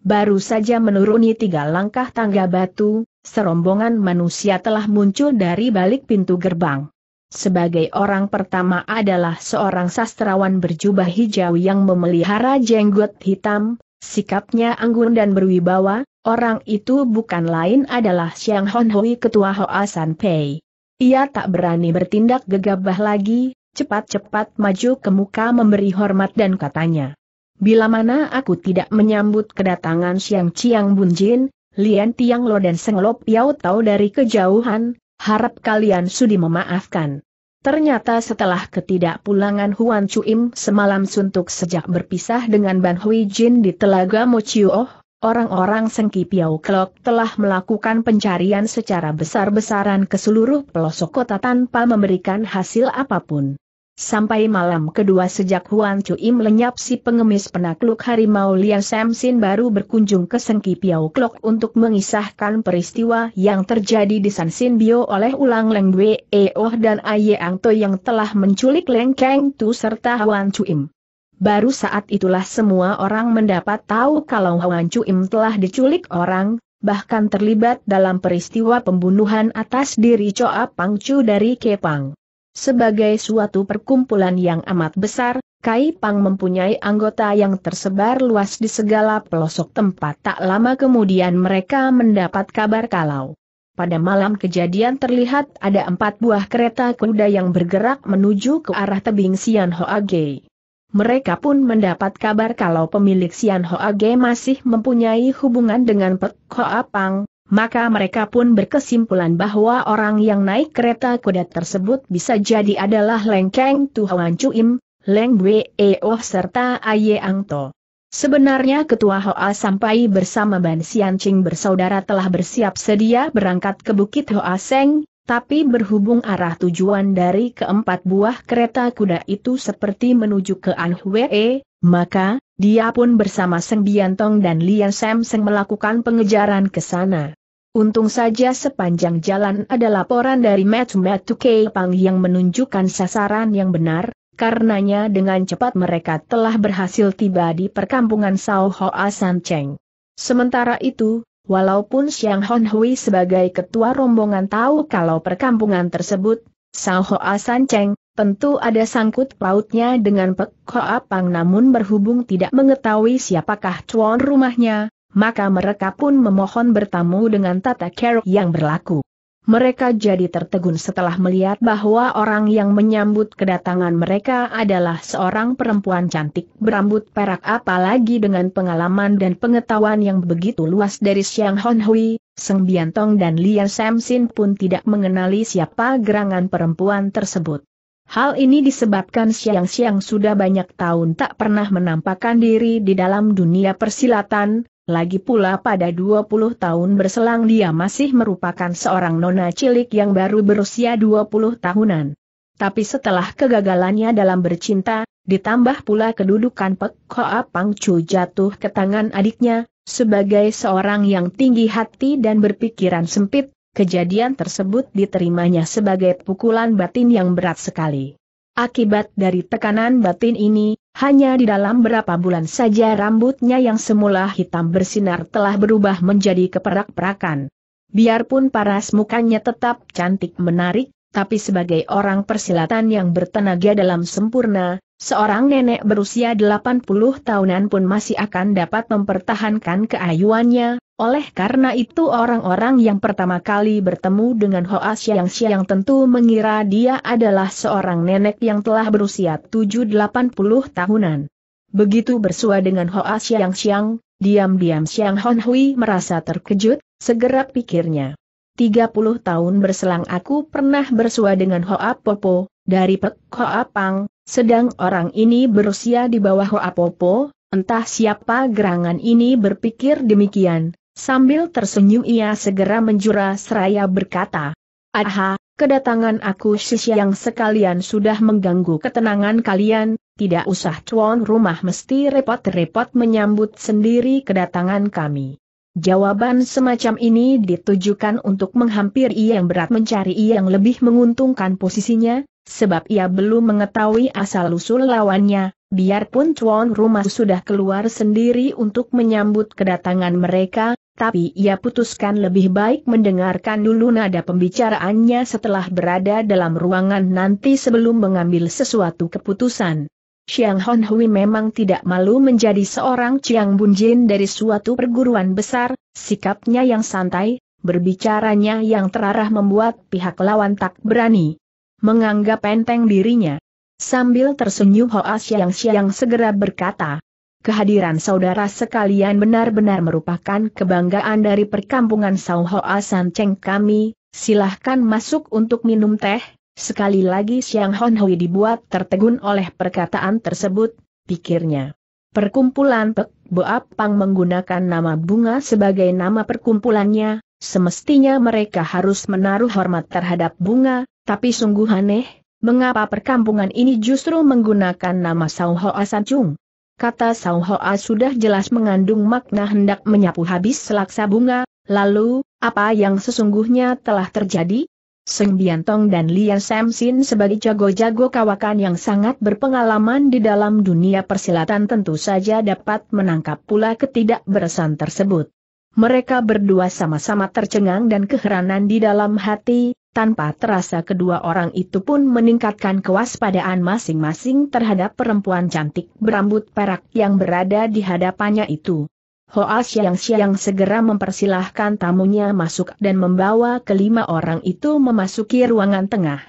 Baru saja menuruni tiga langkah tangga batu, serombongan manusia telah muncul dari balik pintu gerbang. Sebagai orang pertama adalah seorang sastrawan berjubah hijau yang memelihara jenggot hitam, sikapnya anggun dan berwibawa, orang itu bukan lain adalah Xiang Honhui ketua Hoasan Pei. Ia tak berani bertindak gegabah lagi, cepat-cepat maju ke muka memberi hormat dan katanya. Bila mana aku tidak menyambut kedatangan Siang Ciang Bunjin, Lian Tiang Lo dan Seng Lop Yao tahu dari kejauhan, harap kalian sudi memaafkan. Ternyata setelah ketidakpulangan Huan Chuim semalam suntuk sejak berpisah dengan Ban Hui Jin di Telaga Mo oh, orang-orang Sengki Piau Klok telah melakukan pencarian secara besar-besaran ke seluruh pelosok kota tanpa memberikan hasil apapun. Sampai malam kedua sejak Huan Cui lenyap si pengemis penakluk harimau Lian Samsin baru berkunjung ke Sengki Piau Klok untuk mengisahkan peristiwa yang terjadi di San Sin Bio oleh Ulang Leng Dwe Eoh dan Ang To yang telah menculik Leng Keng Tu serta Huan Cuim. Baru saat itulah semua orang mendapat tahu kalau Huan Cuim telah diculik orang, bahkan terlibat dalam peristiwa pembunuhan atas diri Choa Pangcu dari Kepang. Sebagai suatu perkumpulan yang amat besar, Kai Pang mempunyai anggota yang tersebar luas di segala pelosok tempat. Tak lama kemudian mereka mendapat kabar kalau pada malam kejadian terlihat ada empat buah kereta kuda yang bergerak menuju ke arah tebing Sian Hoage. Mereka pun mendapat kabar kalau pemilik Sian Hoage masih mempunyai hubungan dengan Pek Hoa Pang, maka mereka pun berkesimpulan bahwa orang yang naik kereta kuda tersebut bisa jadi adalah Leng Keng Tuhan Cuim, Leng e Oh serta Aye Ang To. Sebenarnya Ketua Hoa sampai bersama Ban Sian Ching bersaudara telah bersiap sedia berangkat ke Bukit Hoa Seng, tapi berhubung arah tujuan dari keempat buah kereta kuda itu seperti menuju ke An Hwee, e, maka, dia pun bersama Seng Biantong dan Lian Sam Seng melakukan pengejaran ke sana. Untung saja sepanjang jalan ada laporan dari Matu-Matu Pang yang menunjukkan sasaran yang benar, karenanya dengan cepat mereka telah berhasil tiba di perkampungan Sao Hoa San Cheng. Sementara itu, walaupun Xiang Hon Hui sebagai ketua rombongan tahu kalau perkampungan tersebut, Sao Hoa San Cheng, Tentu ada sangkut pautnya dengan Pek Hoa Pang namun berhubung tidak mengetahui siapakah tuan rumahnya, maka mereka pun memohon bertamu dengan tata kerok yang berlaku. Mereka jadi tertegun setelah melihat bahwa orang yang menyambut kedatangan mereka adalah seorang perempuan cantik berambut perak apalagi dengan pengalaman dan pengetahuan yang begitu luas dari Xiang Hon Hui, Seng Biantong dan Lian Sam Sin pun tidak mengenali siapa gerangan perempuan tersebut. Hal ini disebabkan Siang Siang sudah banyak tahun tak pernah menampakkan diri di dalam dunia persilatan, lagi pula pada 20 tahun berselang dia masih merupakan seorang nona cilik yang baru berusia 20 tahunan. Tapi setelah kegagalannya dalam bercinta, ditambah pula kedudukan Pek Hoa Pang Chu jatuh ke tangan adiknya, sebagai seorang yang tinggi hati dan berpikiran sempit, kejadian tersebut diterimanya sebagai pukulan batin yang berat sekali. Akibat dari tekanan batin ini, hanya di dalam berapa bulan saja rambutnya yang semula hitam bersinar telah berubah menjadi keperak-perakan. Biarpun paras mukanya tetap cantik menarik, tapi sebagai orang persilatan yang bertenaga dalam sempurna, Seorang nenek berusia 80 tahunan pun masih akan dapat mempertahankan keayuannya, oleh karena itu orang-orang yang pertama kali bertemu dengan Hoa Xiang siang tentu mengira dia adalah seorang nenek yang telah berusia 780 puluh tahunan. Begitu bersua dengan Hoa Xiang siang, diam-diam Siang Hon Hui merasa terkejut, segera pikirnya. 30 tahun berselang aku pernah bersua dengan Hoa Popo, dari Pek Hoa Pang, sedang orang ini berusia di bawah Hoapopo, entah siapa gerangan ini berpikir demikian, sambil tersenyum ia segera menjura seraya berkata, Aha, kedatangan aku sisi yang sekalian sudah mengganggu ketenangan kalian, tidak usah cuan rumah mesti repot-repot menyambut sendiri kedatangan kami. Jawaban semacam ini ditujukan untuk menghampiri yang berat mencari yang lebih menguntungkan posisinya, Sebab ia belum mengetahui asal-usul lawannya, biarpun tuan rumah sudah keluar sendiri untuk menyambut kedatangan mereka, tapi ia putuskan lebih baik mendengarkan dulu nada pembicaraannya setelah berada dalam ruangan nanti sebelum mengambil sesuatu keputusan. Xiang Hon memang tidak malu menjadi seorang Chiang Bunjin dari suatu perguruan besar, sikapnya yang santai, berbicaranya yang terarah membuat pihak lawan tak berani menganggap enteng dirinya. Sambil tersenyum Hoa Siang Siang segera berkata, kehadiran saudara sekalian benar-benar merupakan kebanggaan dari perkampungan Sao Hoa San Cheng kami, silahkan masuk untuk minum teh. Sekali lagi Siang Hon Hui dibuat tertegun oleh perkataan tersebut, pikirnya. Perkumpulan Pek Boap Pang menggunakan nama bunga sebagai nama perkumpulannya, semestinya mereka harus menaruh hormat terhadap bunga, tapi sungguh aneh, mengapa perkampungan ini justru menggunakan nama Sao Hoa San Chung? Kata Sao Hoa sudah jelas mengandung makna hendak menyapu habis selaksa bunga, lalu, apa yang sesungguhnya telah terjadi? Seng Biantong dan Lian Samsin sebagai jago-jago kawakan yang sangat berpengalaman di dalam dunia persilatan tentu saja dapat menangkap pula ketidakberesan tersebut. Mereka berdua sama-sama tercengang dan keheranan di dalam hati, tanpa terasa kedua orang itu pun meningkatkan kewaspadaan masing-masing terhadap perempuan cantik berambut perak yang berada di hadapannya itu. Hoa Siang-Siang segera mempersilahkan tamunya masuk dan membawa kelima orang itu memasuki ruangan tengah.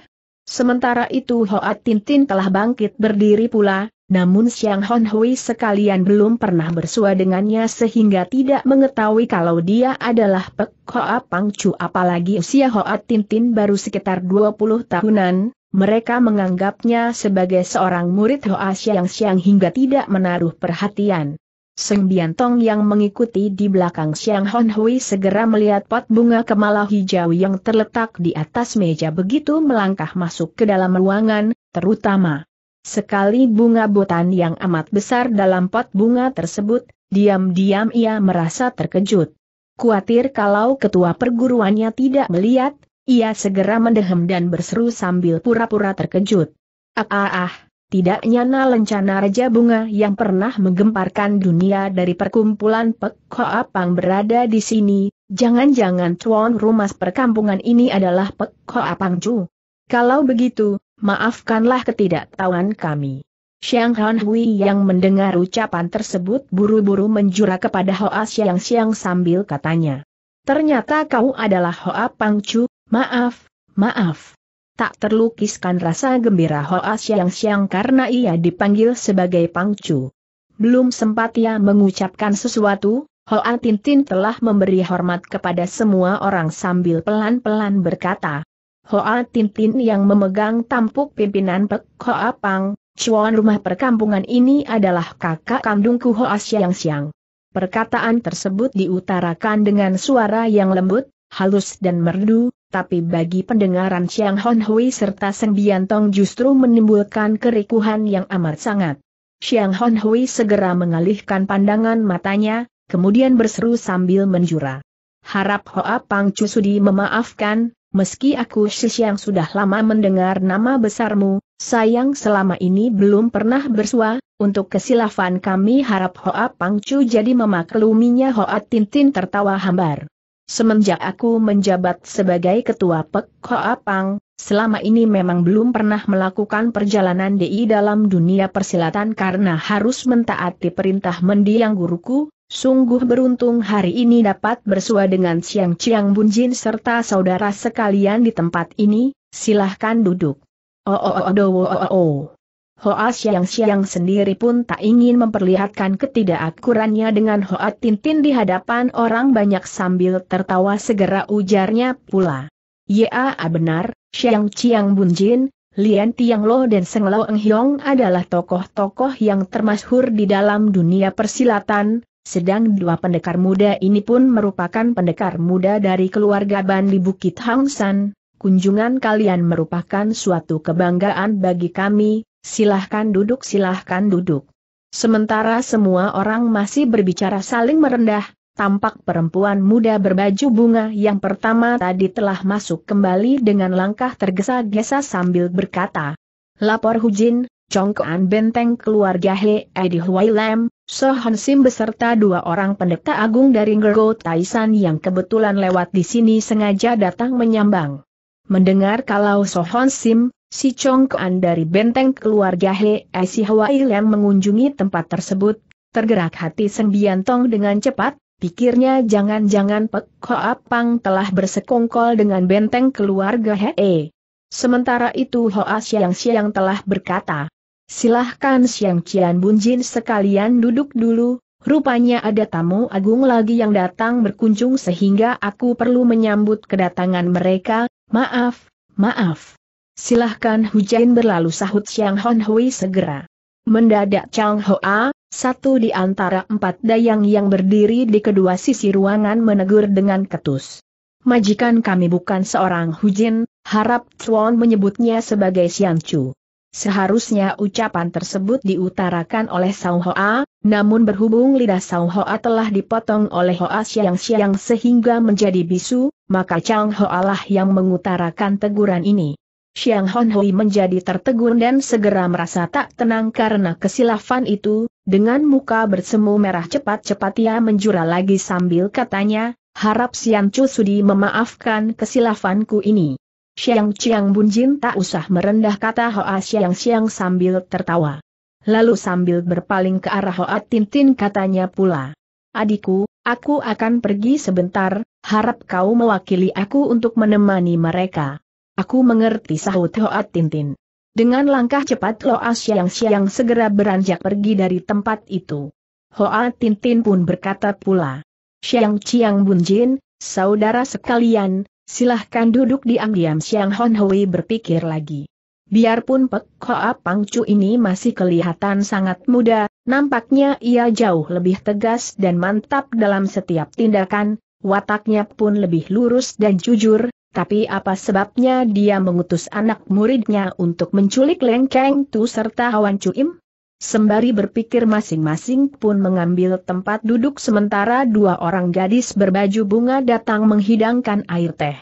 Sementara itu Hoa Tintin telah bangkit berdiri pula, namun Siang Hon Hui sekalian belum pernah bersua dengannya sehingga tidak mengetahui kalau dia adalah Pek Hoa Chu. apalagi usia Hoa Tintin baru sekitar 20 tahunan, mereka menganggapnya sebagai seorang murid Hoa yang Siang hingga tidak menaruh perhatian. Seng Biantong yang mengikuti di belakang Siang Hon Hui segera melihat pot bunga kemala hijau yang terletak di atas meja begitu melangkah masuk ke dalam ruangan, terutama Sekali bunga botan yang amat besar dalam pot bunga tersebut, diam-diam ia merasa terkejut. Kuatir kalau ketua perguruannya tidak melihat, ia segera mendehem dan berseru sambil pura-pura terkejut. Ah ah ah, tidak nyana lencana Raja Bunga yang pernah menggemparkan dunia dari perkumpulan pekko apang berada di sini, jangan-jangan tuan rumah perkampungan ini adalah pekko Ju. Kalau begitu, maafkanlah ketidaktahuan kami. Xiang Han Hui yang mendengar ucapan tersebut buru-buru menjura kepada Hoa Xiang Xiang sambil katanya. Ternyata kau adalah Hoa Pangcu, maaf, maaf. Tak terlukiskan rasa gembira Hoa Xiang Xiang karena ia dipanggil sebagai Pangcu. Belum sempat ia mengucapkan sesuatu, Hoa Tintin telah memberi hormat kepada semua orang sambil pelan-pelan berkata, Hoa Tintin yang memegang tampuk pimpinan Pek Hoa Pang, cuan rumah perkampungan ini adalah kakak kandungku Hoa Siang Siang. Perkataan tersebut diutarakan dengan suara yang lembut, halus dan merdu, tapi bagi pendengaran Siang Hon Hui serta Seng Tong justru menimbulkan kerikuhan yang amat sangat. Siang Hon Hui segera mengalihkan pandangan matanya, kemudian berseru sambil menjura. Harap Hoa Pang Cusudi memaafkan, meski aku Shish yang sudah lama mendengar nama besarmu, sayang selama ini belum pernah bersua, untuk kesilafan kami harap Hoa Pangcu jadi memakluminya Hoa Tintin tertawa hambar. Semenjak aku menjabat sebagai ketua Pek Hoa Pang, selama ini memang belum pernah melakukan perjalanan DI dalam dunia persilatan karena harus mentaati perintah mendiang guruku, Sungguh beruntung hari ini dapat bersua dengan Siang Siang Bunjin serta saudara sekalian di tempat ini, silahkan duduk. Oh oh oh oh oh oh. oh. Hoa Siang Siang sendiri pun tak ingin memperlihatkan ketidakakurannya dengan Hoa Tintin di hadapan orang banyak sambil tertawa segera ujarnya pula. Ya benar, Siang Siang Bunjin, Lian Tiang Lo dan Seng Lo Eng Hiong adalah tokoh-tokoh yang termasyhur di dalam dunia persilatan, sedang dua pendekar muda ini pun merupakan pendekar muda dari keluarga Ban di Bukit Hang San, kunjungan kalian merupakan suatu kebanggaan bagi kami, silahkan duduk silahkan duduk. Sementara semua orang masih berbicara saling merendah, tampak perempuan muda berbaju bunga yang pertama tadi telah masuk kembali dengan langkah tergesa-gesa sambil berkata, Lapor Hujin, Congkoan benteng keluarga He Edi Huai Lam, So Sim beserta dua orang pendeta agung dari Gergo Taisan yang kebetulan lewat di sini sengaja datang menyambang. Mendengar kalau So Sim, si Chong Kuan dari benteng keluarga He Si Hawail yang mengunjungi tempat tersebut, tergerak hati Seng Tong dengan cepat, pikirnya jangan-jangan Pek Hoa Pang telah bersekongkol dengan benteng keluarga He. Sementara itu Hoa Siang Siang telah berkata, Silahkan Siang Cian Bunjin sekalian duduk dulu, rupanya ada tamu agung lagi yang datang berkunjung sehingga aku perlu menyambut kedatangan mereka, maaf, maaf. Silahkan hujan berlalu sahut Siang Hon Hui segera. Mendadak Chang Hoa, satu di antara empat dayang yang berdiri di kedua sisi ruangan menegur dengan ketus. Majikan kami bukan seorang hujin, harap Chuan menyebutnya sebagai Siang Chu. Seharusnya ucapan tersebut diutarakan oleh Sao Hoa, namun berhubung lidah Sao Hoa telah dipotong oleh Hoa Siang Siang sehingga menjadi bisu, maka Chang Hoa lah yang mengutarakan teguran ini. Siang Hon Hui menjadi tertegun dan segera merasa tak tenang karena kesilafan itu, dengan muka bersemu merah cepat-cepat ia menjura lagi sambil katanya, harap Sian Chu Sudi memaafkan kesilafanku ini. Siang Siang Bunjin tak usah merendah kata Hoa Siang Siang sambil tertawa. Lalu sambil berpaling ke arah Hoa Tintin katanya pula. Adikku, aku akan pergi sebentar, harap kau mewakili aku untuk menemani mereka. Aku mengerti sahut Hoa Tintin. Dengan langkah cepat Hoa Siang Siang segera beranjak pergi dari tempat itu. Hoa Tintin pun berkata pula. Siang Siang Bunjin, saudara sekalian, Silahkan duduk diam-diam Siang Hon Hui berpikir lagi. Biarpun Pek Hoa Pangcu ini masih kelihatan sangat muda, nampaknya ia jauh lebih tegas dan mantap dalam setiap tindakan, wataknya pun lebih lurus dan jujur, tapi apa sebabnya dia mengutus anak muridnya untuk menculik Leng Keng Tu serta Hawan Cuim? Sembari berpikir masing-masing pun mengambil tempat duduk sementara dua orang gadis berbaju bunga datang menghidangkan air teh.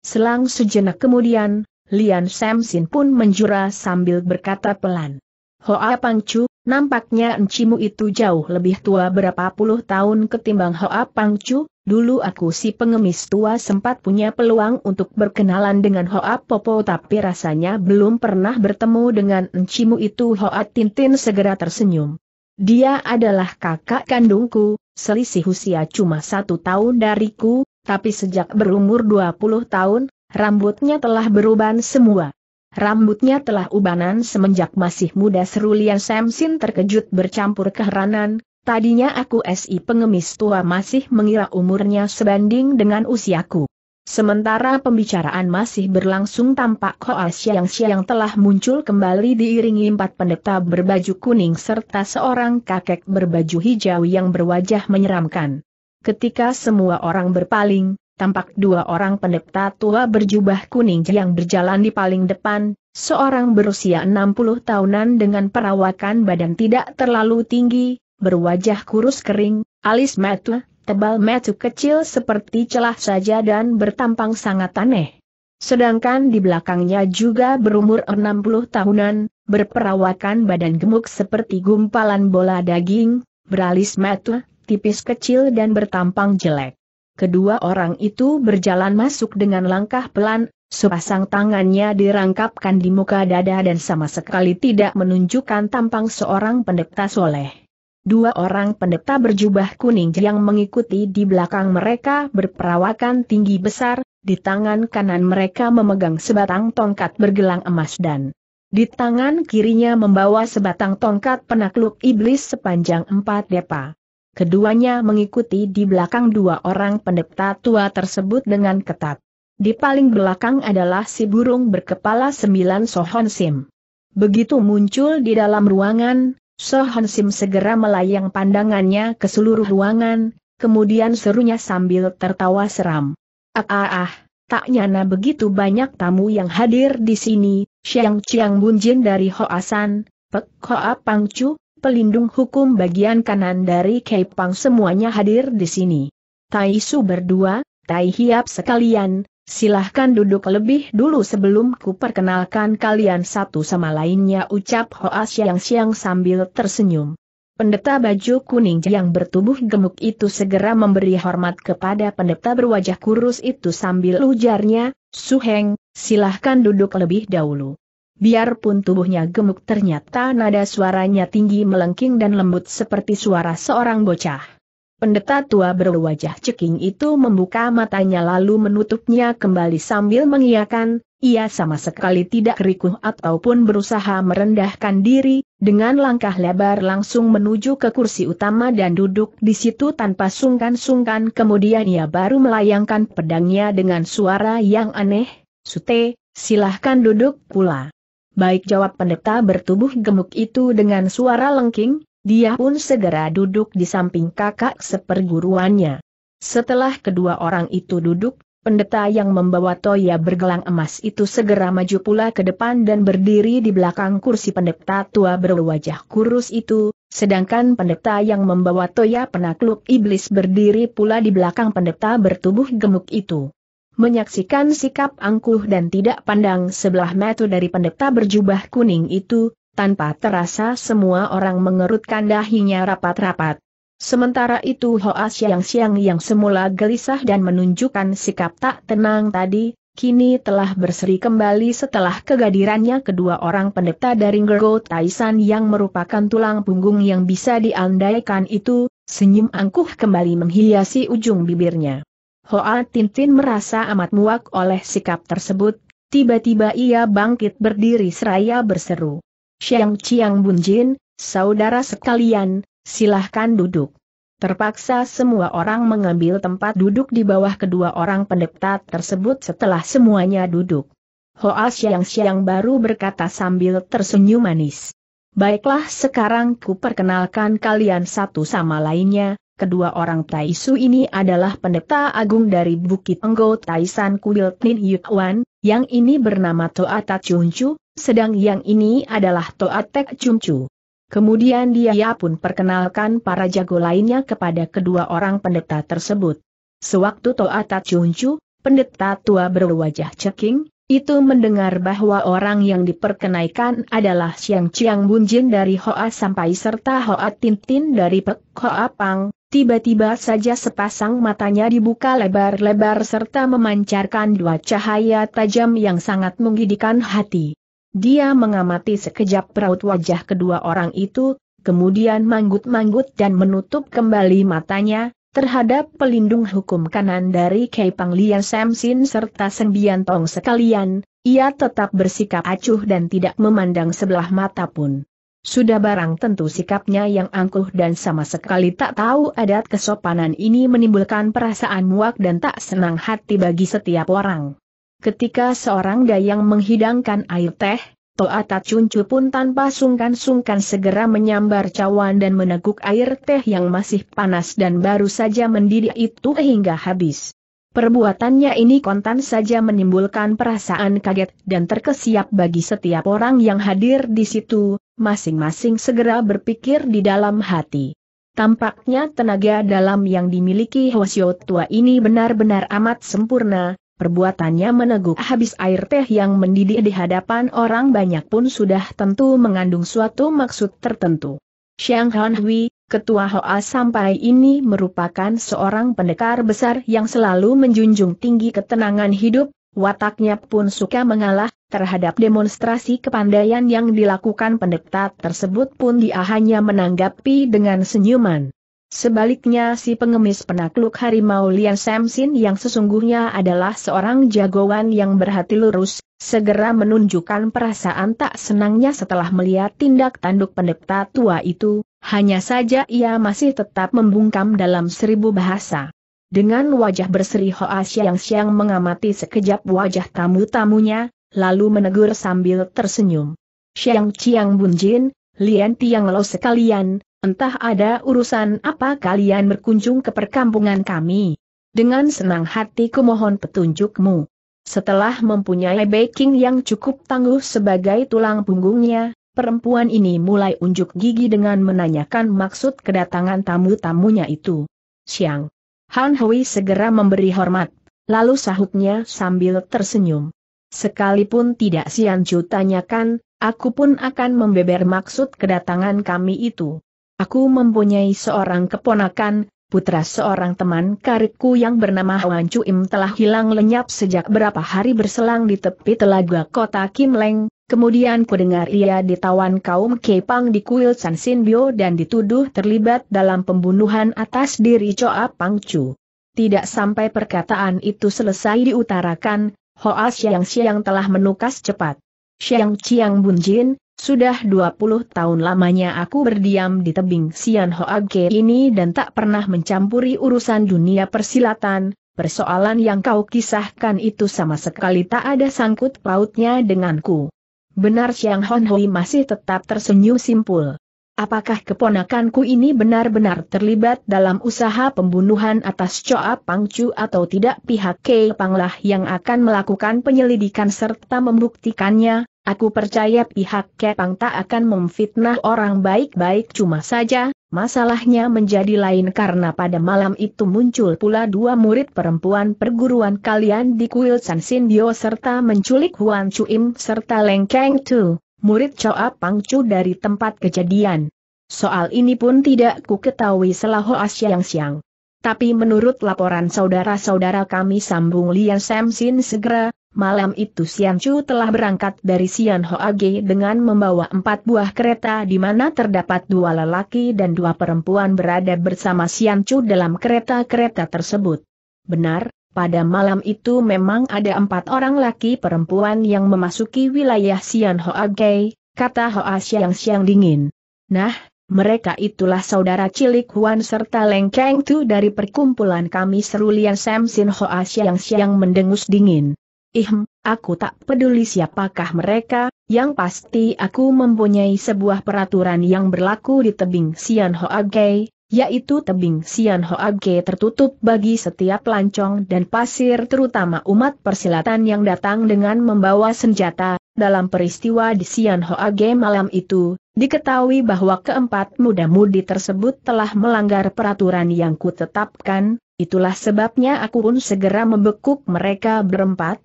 Selang sejenak kemudian, Lian Samsin pun menjura sambil berkata pelan. Hoa Pangcu, nampaknya encimu itu jauh lebih tua berapa puluh tahun ketimbang Hoa Pangcu, Dulu aku si pengemis tua sempat punya peluang untuk berkenalan dengan Hoa Popo tapi rasanya belum pernah bertemu dengan encimu itu Hoa Tintin segera tersenyum. Dia adalah kakak kandungku, selisih usia cuma satu tahun dariku, tapi sejak berumur 20 tahun, rambutnya telah beruban semua. Rambutnya telah ubanan semenjak masih muda Serulian Samsin terkejut bercampur keheranan, Tadinya aku si pengemis tua masih mengira umurnya sebanding dengan usiaku. Sementara pembicaraan masih berlangsung tampak Hoa Siang-Siang telah muncul kembali diiringi empat pendeta berbaju kuning serta seorang kakek berbaju hijau yang berwajah menyeramkan. Ketika semua orang berpaling, tampak dua orang pendeta tua berjubah kuning yang berjalan di paling depan, seorang berusia 60 tahunan dengan perawakan badan tidak terlalu tinggi, berwajah kurus kering, alis metu, tebal metu kecil seperti celah saja dan bertampang sangat aneh. Sedangkan di belakangnya juga berumur 60 tahunan, berperawakan badan gemuk seperti gumpalan bola daging, beralis metu, tipis kecil dan bertampang jelek. Kedua orang itu berjalan masuk dengan langkah pelan, sepasang tangannya dirangkapkan di muka dada dan sama sekali tidak menunjukkan tampang seorang pendeta soleh. Dua orang pendeta berjubah kuning yang mengikuti di belakang mereka berperawakan tinggi besar, di tangan kanan mereka memegang sebatang tongkat bergelang emas dan di tangan kirinya membawa sebatang tongkat penakluk iblis sepanjang empat depa. Keduanya mengikuti di belakang dua orang pendeta tua tersebut dengan ketat. Di paling belakang adalah si burung berkepala sembilan sohon sim. Begitu muncul di dalam ruangan, Sohan Sim segera melayang pandangannya ke seluruh ruangan, kemudian serunya sambil tertawa seram. Ah ah ah, tak nyana begitu banyak tamu yang hadir di sini, Siang Chiang Bunjin dari Hoasan, Pek Hoa Pangcu, pelindung hukum bagian kanan dari Kei Pang semuanya hadir di sini. Tai Su berdua, Tai Hiap sekalian, Silahkan duduk lebih dulu sebelum ku perkenalkan kalian satu sama lainnya ucap Hoa siang-siang sambil tersenyum. Pendeta baju kuning yang bertubuh gemuk itu segera memberi hormat kepada pendeta berwajah kurus itu sambil ujarnya, Suheng, silahkan duduk lebih dahulu. Biarpun tubuhnya gemuk ternyata nada suaranya tinggi melengking dan lembut seperti suara seorang bocah. Pendeta tua berwajah ceking itu membuka matanya lalu menutupnya kembali sambil mengiakan, ia sama sekali tidak rikuh ataupun berusaha merendahkan diri, dengan langkah lebar langsung menuju ke kursi utama dan duduk di situ tanpa sungkan-sungkan kemudian ia baru melayangkan pedangnya dengan suara yang aneh, Sute, silahkan duduk pula. Baik jawab pendeta bertubuh gemuk itu dengan suara lengking, dia pun segera duduk di samping kakak seperguruannya. Setelah kedua orang itu duduk, pendeta yang membawa toya bergelang emas itu segera maju pula ke depan dan berdiri di belakang kursi pendeta tua berwajah kurus itu, sedangkan pendeta yang membawa toya penakluk iblis berdiri pula di belakang pendeta bertubuh gemuk itu. Menyaksikan sikap angkuh dan tidak pandang sebelah metu dari pendeta berjubah kuning itu, tanpa terasa semua orang mengerutkan dahinya rapat-rapat. Sementara itu Hoa Siang-Siang yang semula gelisah dan menunjukkan sikap tak tenang tadi, kini telah berseri kembali setelah kegadirannya kedua orang pendeta dari Gergo Taisan yang merupakan tulang punggung yang bisa diandaikan itu, senyum angkuh kembali menghiasi ujung bibirnya. Hoa Tintin merasa amat muak oleh sikap tersebut, tiba-tiba ia bangkit berdiri seraya berseru. Xiang Chiang Bunjin, saudara sekalian, silahkan duduk. Terpaksa semua orang mengambil tempat duduk di bawah kedua orang pendeta tersebut setelah semuanya duduk. Hoa Xiang Xiang baru berkata sambil tersenyum manis. Baiklah sekarang ku perkenalkan kalian satu sama lainnya, kedua orang Taisu ini adalah pendeta agung dari Bukit Enggo Taisan Kuil Tin Yuan, yang ini bernama Toa Tachuncu, sedang yang ini adalah Toatek Cumcu. Kemudian dia pun perkenalkan para jago lainnya kepada kedua orang pendeta tersebut. Sewaktu Toatek Cumcu, pendeta tua berwajah ceking, itu mendengar bahwa orang yang diperkenaikan adalah Siang Chiang Bunjin dari Hoa Sampai serta Hoa Tintin dari Pek Hoa Pang, tiba-tiba saja sepasang matanya dibuka lebar-lebar serta memancarkan dua cahaya tajam yang sangat menggidikan hati. Dia mengamati sekejap peraut wajah kedua orang itu, kemudian manggut-manggut dan menutup kembali matanya, terhadap pelindung hukum kanan dari Kei Panglian Samsin serta Sembian Tong sekalian, ia tetap bersikap acuh dan tidak memandang sebelah mata pun. Sudah barang tentu sikapnya yang angkuh dan sama sekali tak tahu adat kesopanan ini menimbulkan perasaan muak dan tak senang hati bagi setiap orang. Ketika seorang dayang menghidangkan air teh, Toa Tacuncu pun tanpa sungkan-sungkan segera menyambar cawan dan meneguk air teh yang masih panas dan baru saja mendidih itu hingga habis. Perbuatannya ini kontan saja menimbulkan perasaan kaget dan terkesiap bagi setiap orang yang hadir di situ, masing-masing segera berpikir di dalam hati. Tampaknya tenaga dalam yang dimiliki Hwasyo tua ini benar-benar amat sempurna, perbuatannya meneguk habis air teh yang mendidih di hadapan orang banyak pun sudah tentu mengandung suatu maksud tertentu. Xiang Han Hui, Ketua Hoa sampai ini merupakan seorang pendekar besar yang selalu menjunjung tinggi ketenangan hidup, wataknya pun suka mengalah, terhadap demonstrasi kepandaian yang dilakukan pendekta tersebut pun dia hanya menanggapi dengan senyuman. Sebaliknya si pengemis penakluk harimau Lian Samsin yang sesungguhnya adalah seorang jagoan yang berhati lurus, segera menunjukkan perasaan tak senangnya setelah melihat tindak tanduk pendeta tua itu, hanya saja ia masih tetap membungkam dalam seribu bahasa. Dengan wajah berseri Hoa Siang-Siang mengamati sekejap wajah tamu-tamunya, lalu menegur sambil tersenyum. Siang Ciang Bunjin, Lian Tiang Lo sekalian, Entah ada urusan apa kalian berkunjung ke perkampungan kami. Dengan senang hati kumohon petunjukmu. Setelah mempunyai backing yang cukup tangguh sebagai tulang punggungnya, perempuan ini mulai unjuk gigi dengan menanyakan maksud kedatangan tamu-tamunya itu. Siang. Han Hui segera memberi hormat, lalu sahutnya sambil tersenyum. Sekalipun tidak Sian Chu tanyakan, aku pun akan membeber maksud kedatangan kami itu. Aku mempunyai seorang keponakan, putra seorang teman karibku yang bernama Hwan Im telah hilang lenyap sejak berapa hari berselang di tepi telaga kota Kim Leng, kemudian kudengar ia ditawan kaum Kepang di kuil San Sin Bio dan dituduh terlibat dalam pembunuhan atas diri Choa Pang Chu. Tidak sampai perkataan itu selesai diutarakan, Hoa Xiang siang telah menukas cepat. Xiang Chiang Jin. Sudah 20 tahun lamanya aku berdiam di tebing Sian Hoage ini dan tak pernah mencampuri urusan dunia persilatan, persoalan yang kau kisahkan itu sama sekali tak ada sangkut pautnya denganku. Benar Siang Hon Hui masih tetap tersenyum simpul. Apakah keponakanku ini benar-benar terlibat dalam usaha pembunuhan atas Choa Pangcu atau tidak pihak Kei Panglah yang akan melakukan penyelidikan serta membuktikannya? Aku percaya pihak Kepang tak akan memfitnah orang baik-baik cuma saja, masalahnya menjadi lain karena pada malam itu muncul pula dua murid perempuan perguruan kalian di kuil San Dio serta menculik Huan Chuim serta Leng Kang Tu murid Choa Pangcu dari tempat kejadian. Soal ini pun tidak ku ketahui selama siang-siang. Tapi menurut laporan saudara-saudara kami sambung Lian Samsin segera, malam itu Sian Chu telah berangkat dari Sian Hoage dengan membawa empat buah kereta di mana terdapat dua lelaki dan dua perempuan berada bersama Sian Chu dalam kereta-kereta tersebut. Benar, pada malam itu memang ada empat orang laki perempuan yang memasuki wilayah Sian Gai, kata Hoa Siang Siang dingin. Nah, mereka itulah saudara cilik Huan serta Leng Kang Tu dari perkumpulan kami serulian Samsin Sin Hoa Siang Siang mendengus dingin. Ihm, aku tak peduli siapakah mereka, yang pasti aku mempunyai sebuah peraturan yang berlaku di tebing Sian Gai, yaitu tebing Sian Hoage tertutup bagi setiap lancong dan pasir terutama umat persilatan yang datang dengan membawa senjata. Dalam peristiwa di Sian Hoage malam itu, diketahui bahwa keempat muda-mudi tersebut telah melanggar peraturan yang kutetapkan, itulah sebabnya aku pun segera membekuk mereka berempat.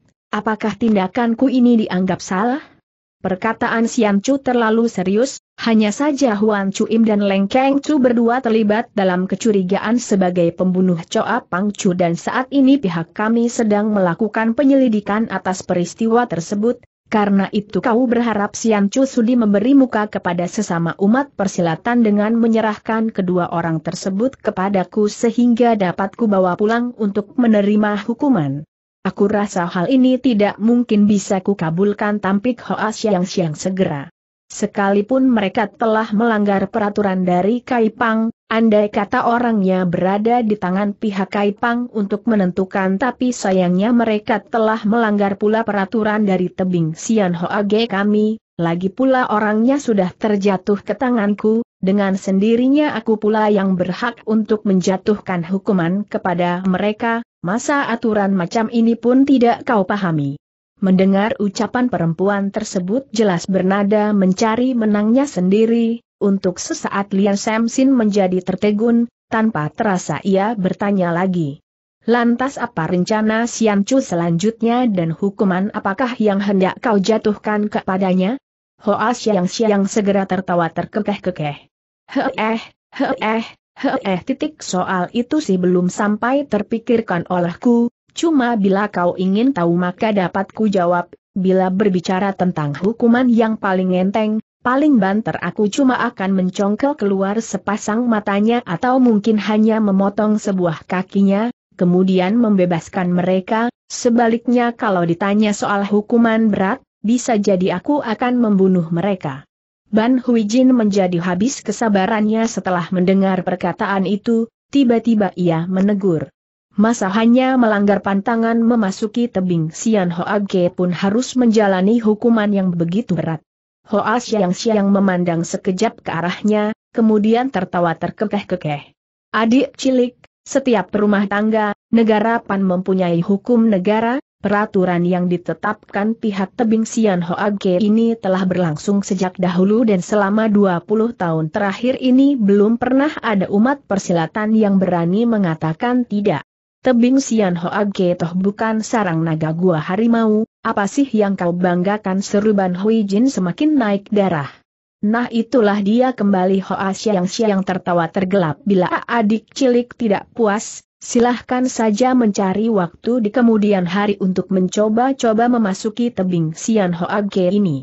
Apakah tindakanku ini dianggap salah? Perkataan Sian Chu terlalu serius, hanya saja Huan Chu Im dan Leng Keng Chu berdua terlibat dalam kecurigaan sebagai pembunuh Choa Pang Chu dan saat ini pihak kami sedang melakukan penyelidikan atas peristiwa tersebut, karena itu kau berharap Sian Chu Sudi memberi muka kepada sesama umat persilatan dengan menyerahkan kedua orang tersebut kepadaku sehingga dapat kubawa bawa pulang untuk menerima hukuman. Aku rasa hal ini tidak mungkin bisa kukabulkan tampik Hoa Siang Siang segera. Sekalipun mereka telah melanggar peraturan dari Kaipang, andai kata orangnya berada di tangan pihak Kaipang untuk menentukan tapi sayangnya mereka telah melanggar pula peraturan dari tebing Sian Hoa Ge kami, lagi pula orangnya sudah terjatuh ke tanganku, dengan sendirinya aku pula yang berhak untuk menjatuhkan hukuman kepada mereka, masa aturan macam ini pun tidak kau pahami. Mendengar ucapan perempuan tersebut jelas bernada mencari menangnya sendiri, untuk sesaat Lian Samsin menjadi tertegun, tanpa terasa ia bertanya lagi. Lantas apa rencana Chu selanjutnya dan hukuman apakah yang hendak kau jatuhkan kepadanya? Hoa Siang Siang segera tertawa terkekeh-kekeh. Iya. Iya. Heeh, heeh, heeh titik soal itu sih belum sampai terpikirkan olehku, cuma bila kau ingin tahu maka dapat ku jawab, bila berbicara tentang hukuman yang paling enteng, paling banter aku cuma akan mencongkel keluar sepasang matanya atau mungkin hanya memotong sebuah kakinya, kemudian membebaskan mereka, sebaliknya kalau ditanya soal hukuman berat, bisa jadi aku akan membunuh mereka. Ban Hui Jin menjadi habis kesabarannya setelah mendengar perkataan itu, tiba-tiba ia menegur. Masa hanya melanggar pantangan memasuki tebing Sian Hoage pun harus menjalani hukuman yang begitu berat. Hoa Siang Siang memandang sekejap ke arahnya, kemudian tertawa terkekeh-kekeh. Adik cilik, setiap rumah tangga, negara pan mempunyai hukum negara, Peraturan yang ditetapkan pihak tebing Sian Hoage ini telah berlangsung sejak dahulu dan selama 20 tahun terakhir ini belum pernah ada umat persilatan yang berani mengatakan tidak. Tebing Sian Hoage toh bukan sarang naga gua harimau, apa sih yang kau banggakan seruban Hui Jin semakin naik darah. Nah itulah dia kembali Hoa Siang Siang tertawa tergelap bila adik cilik tidak puas, Silahkan saja mencari waktu di kemudian hari untuk mencoba-coba memasuki tebing Sian Hoage ini.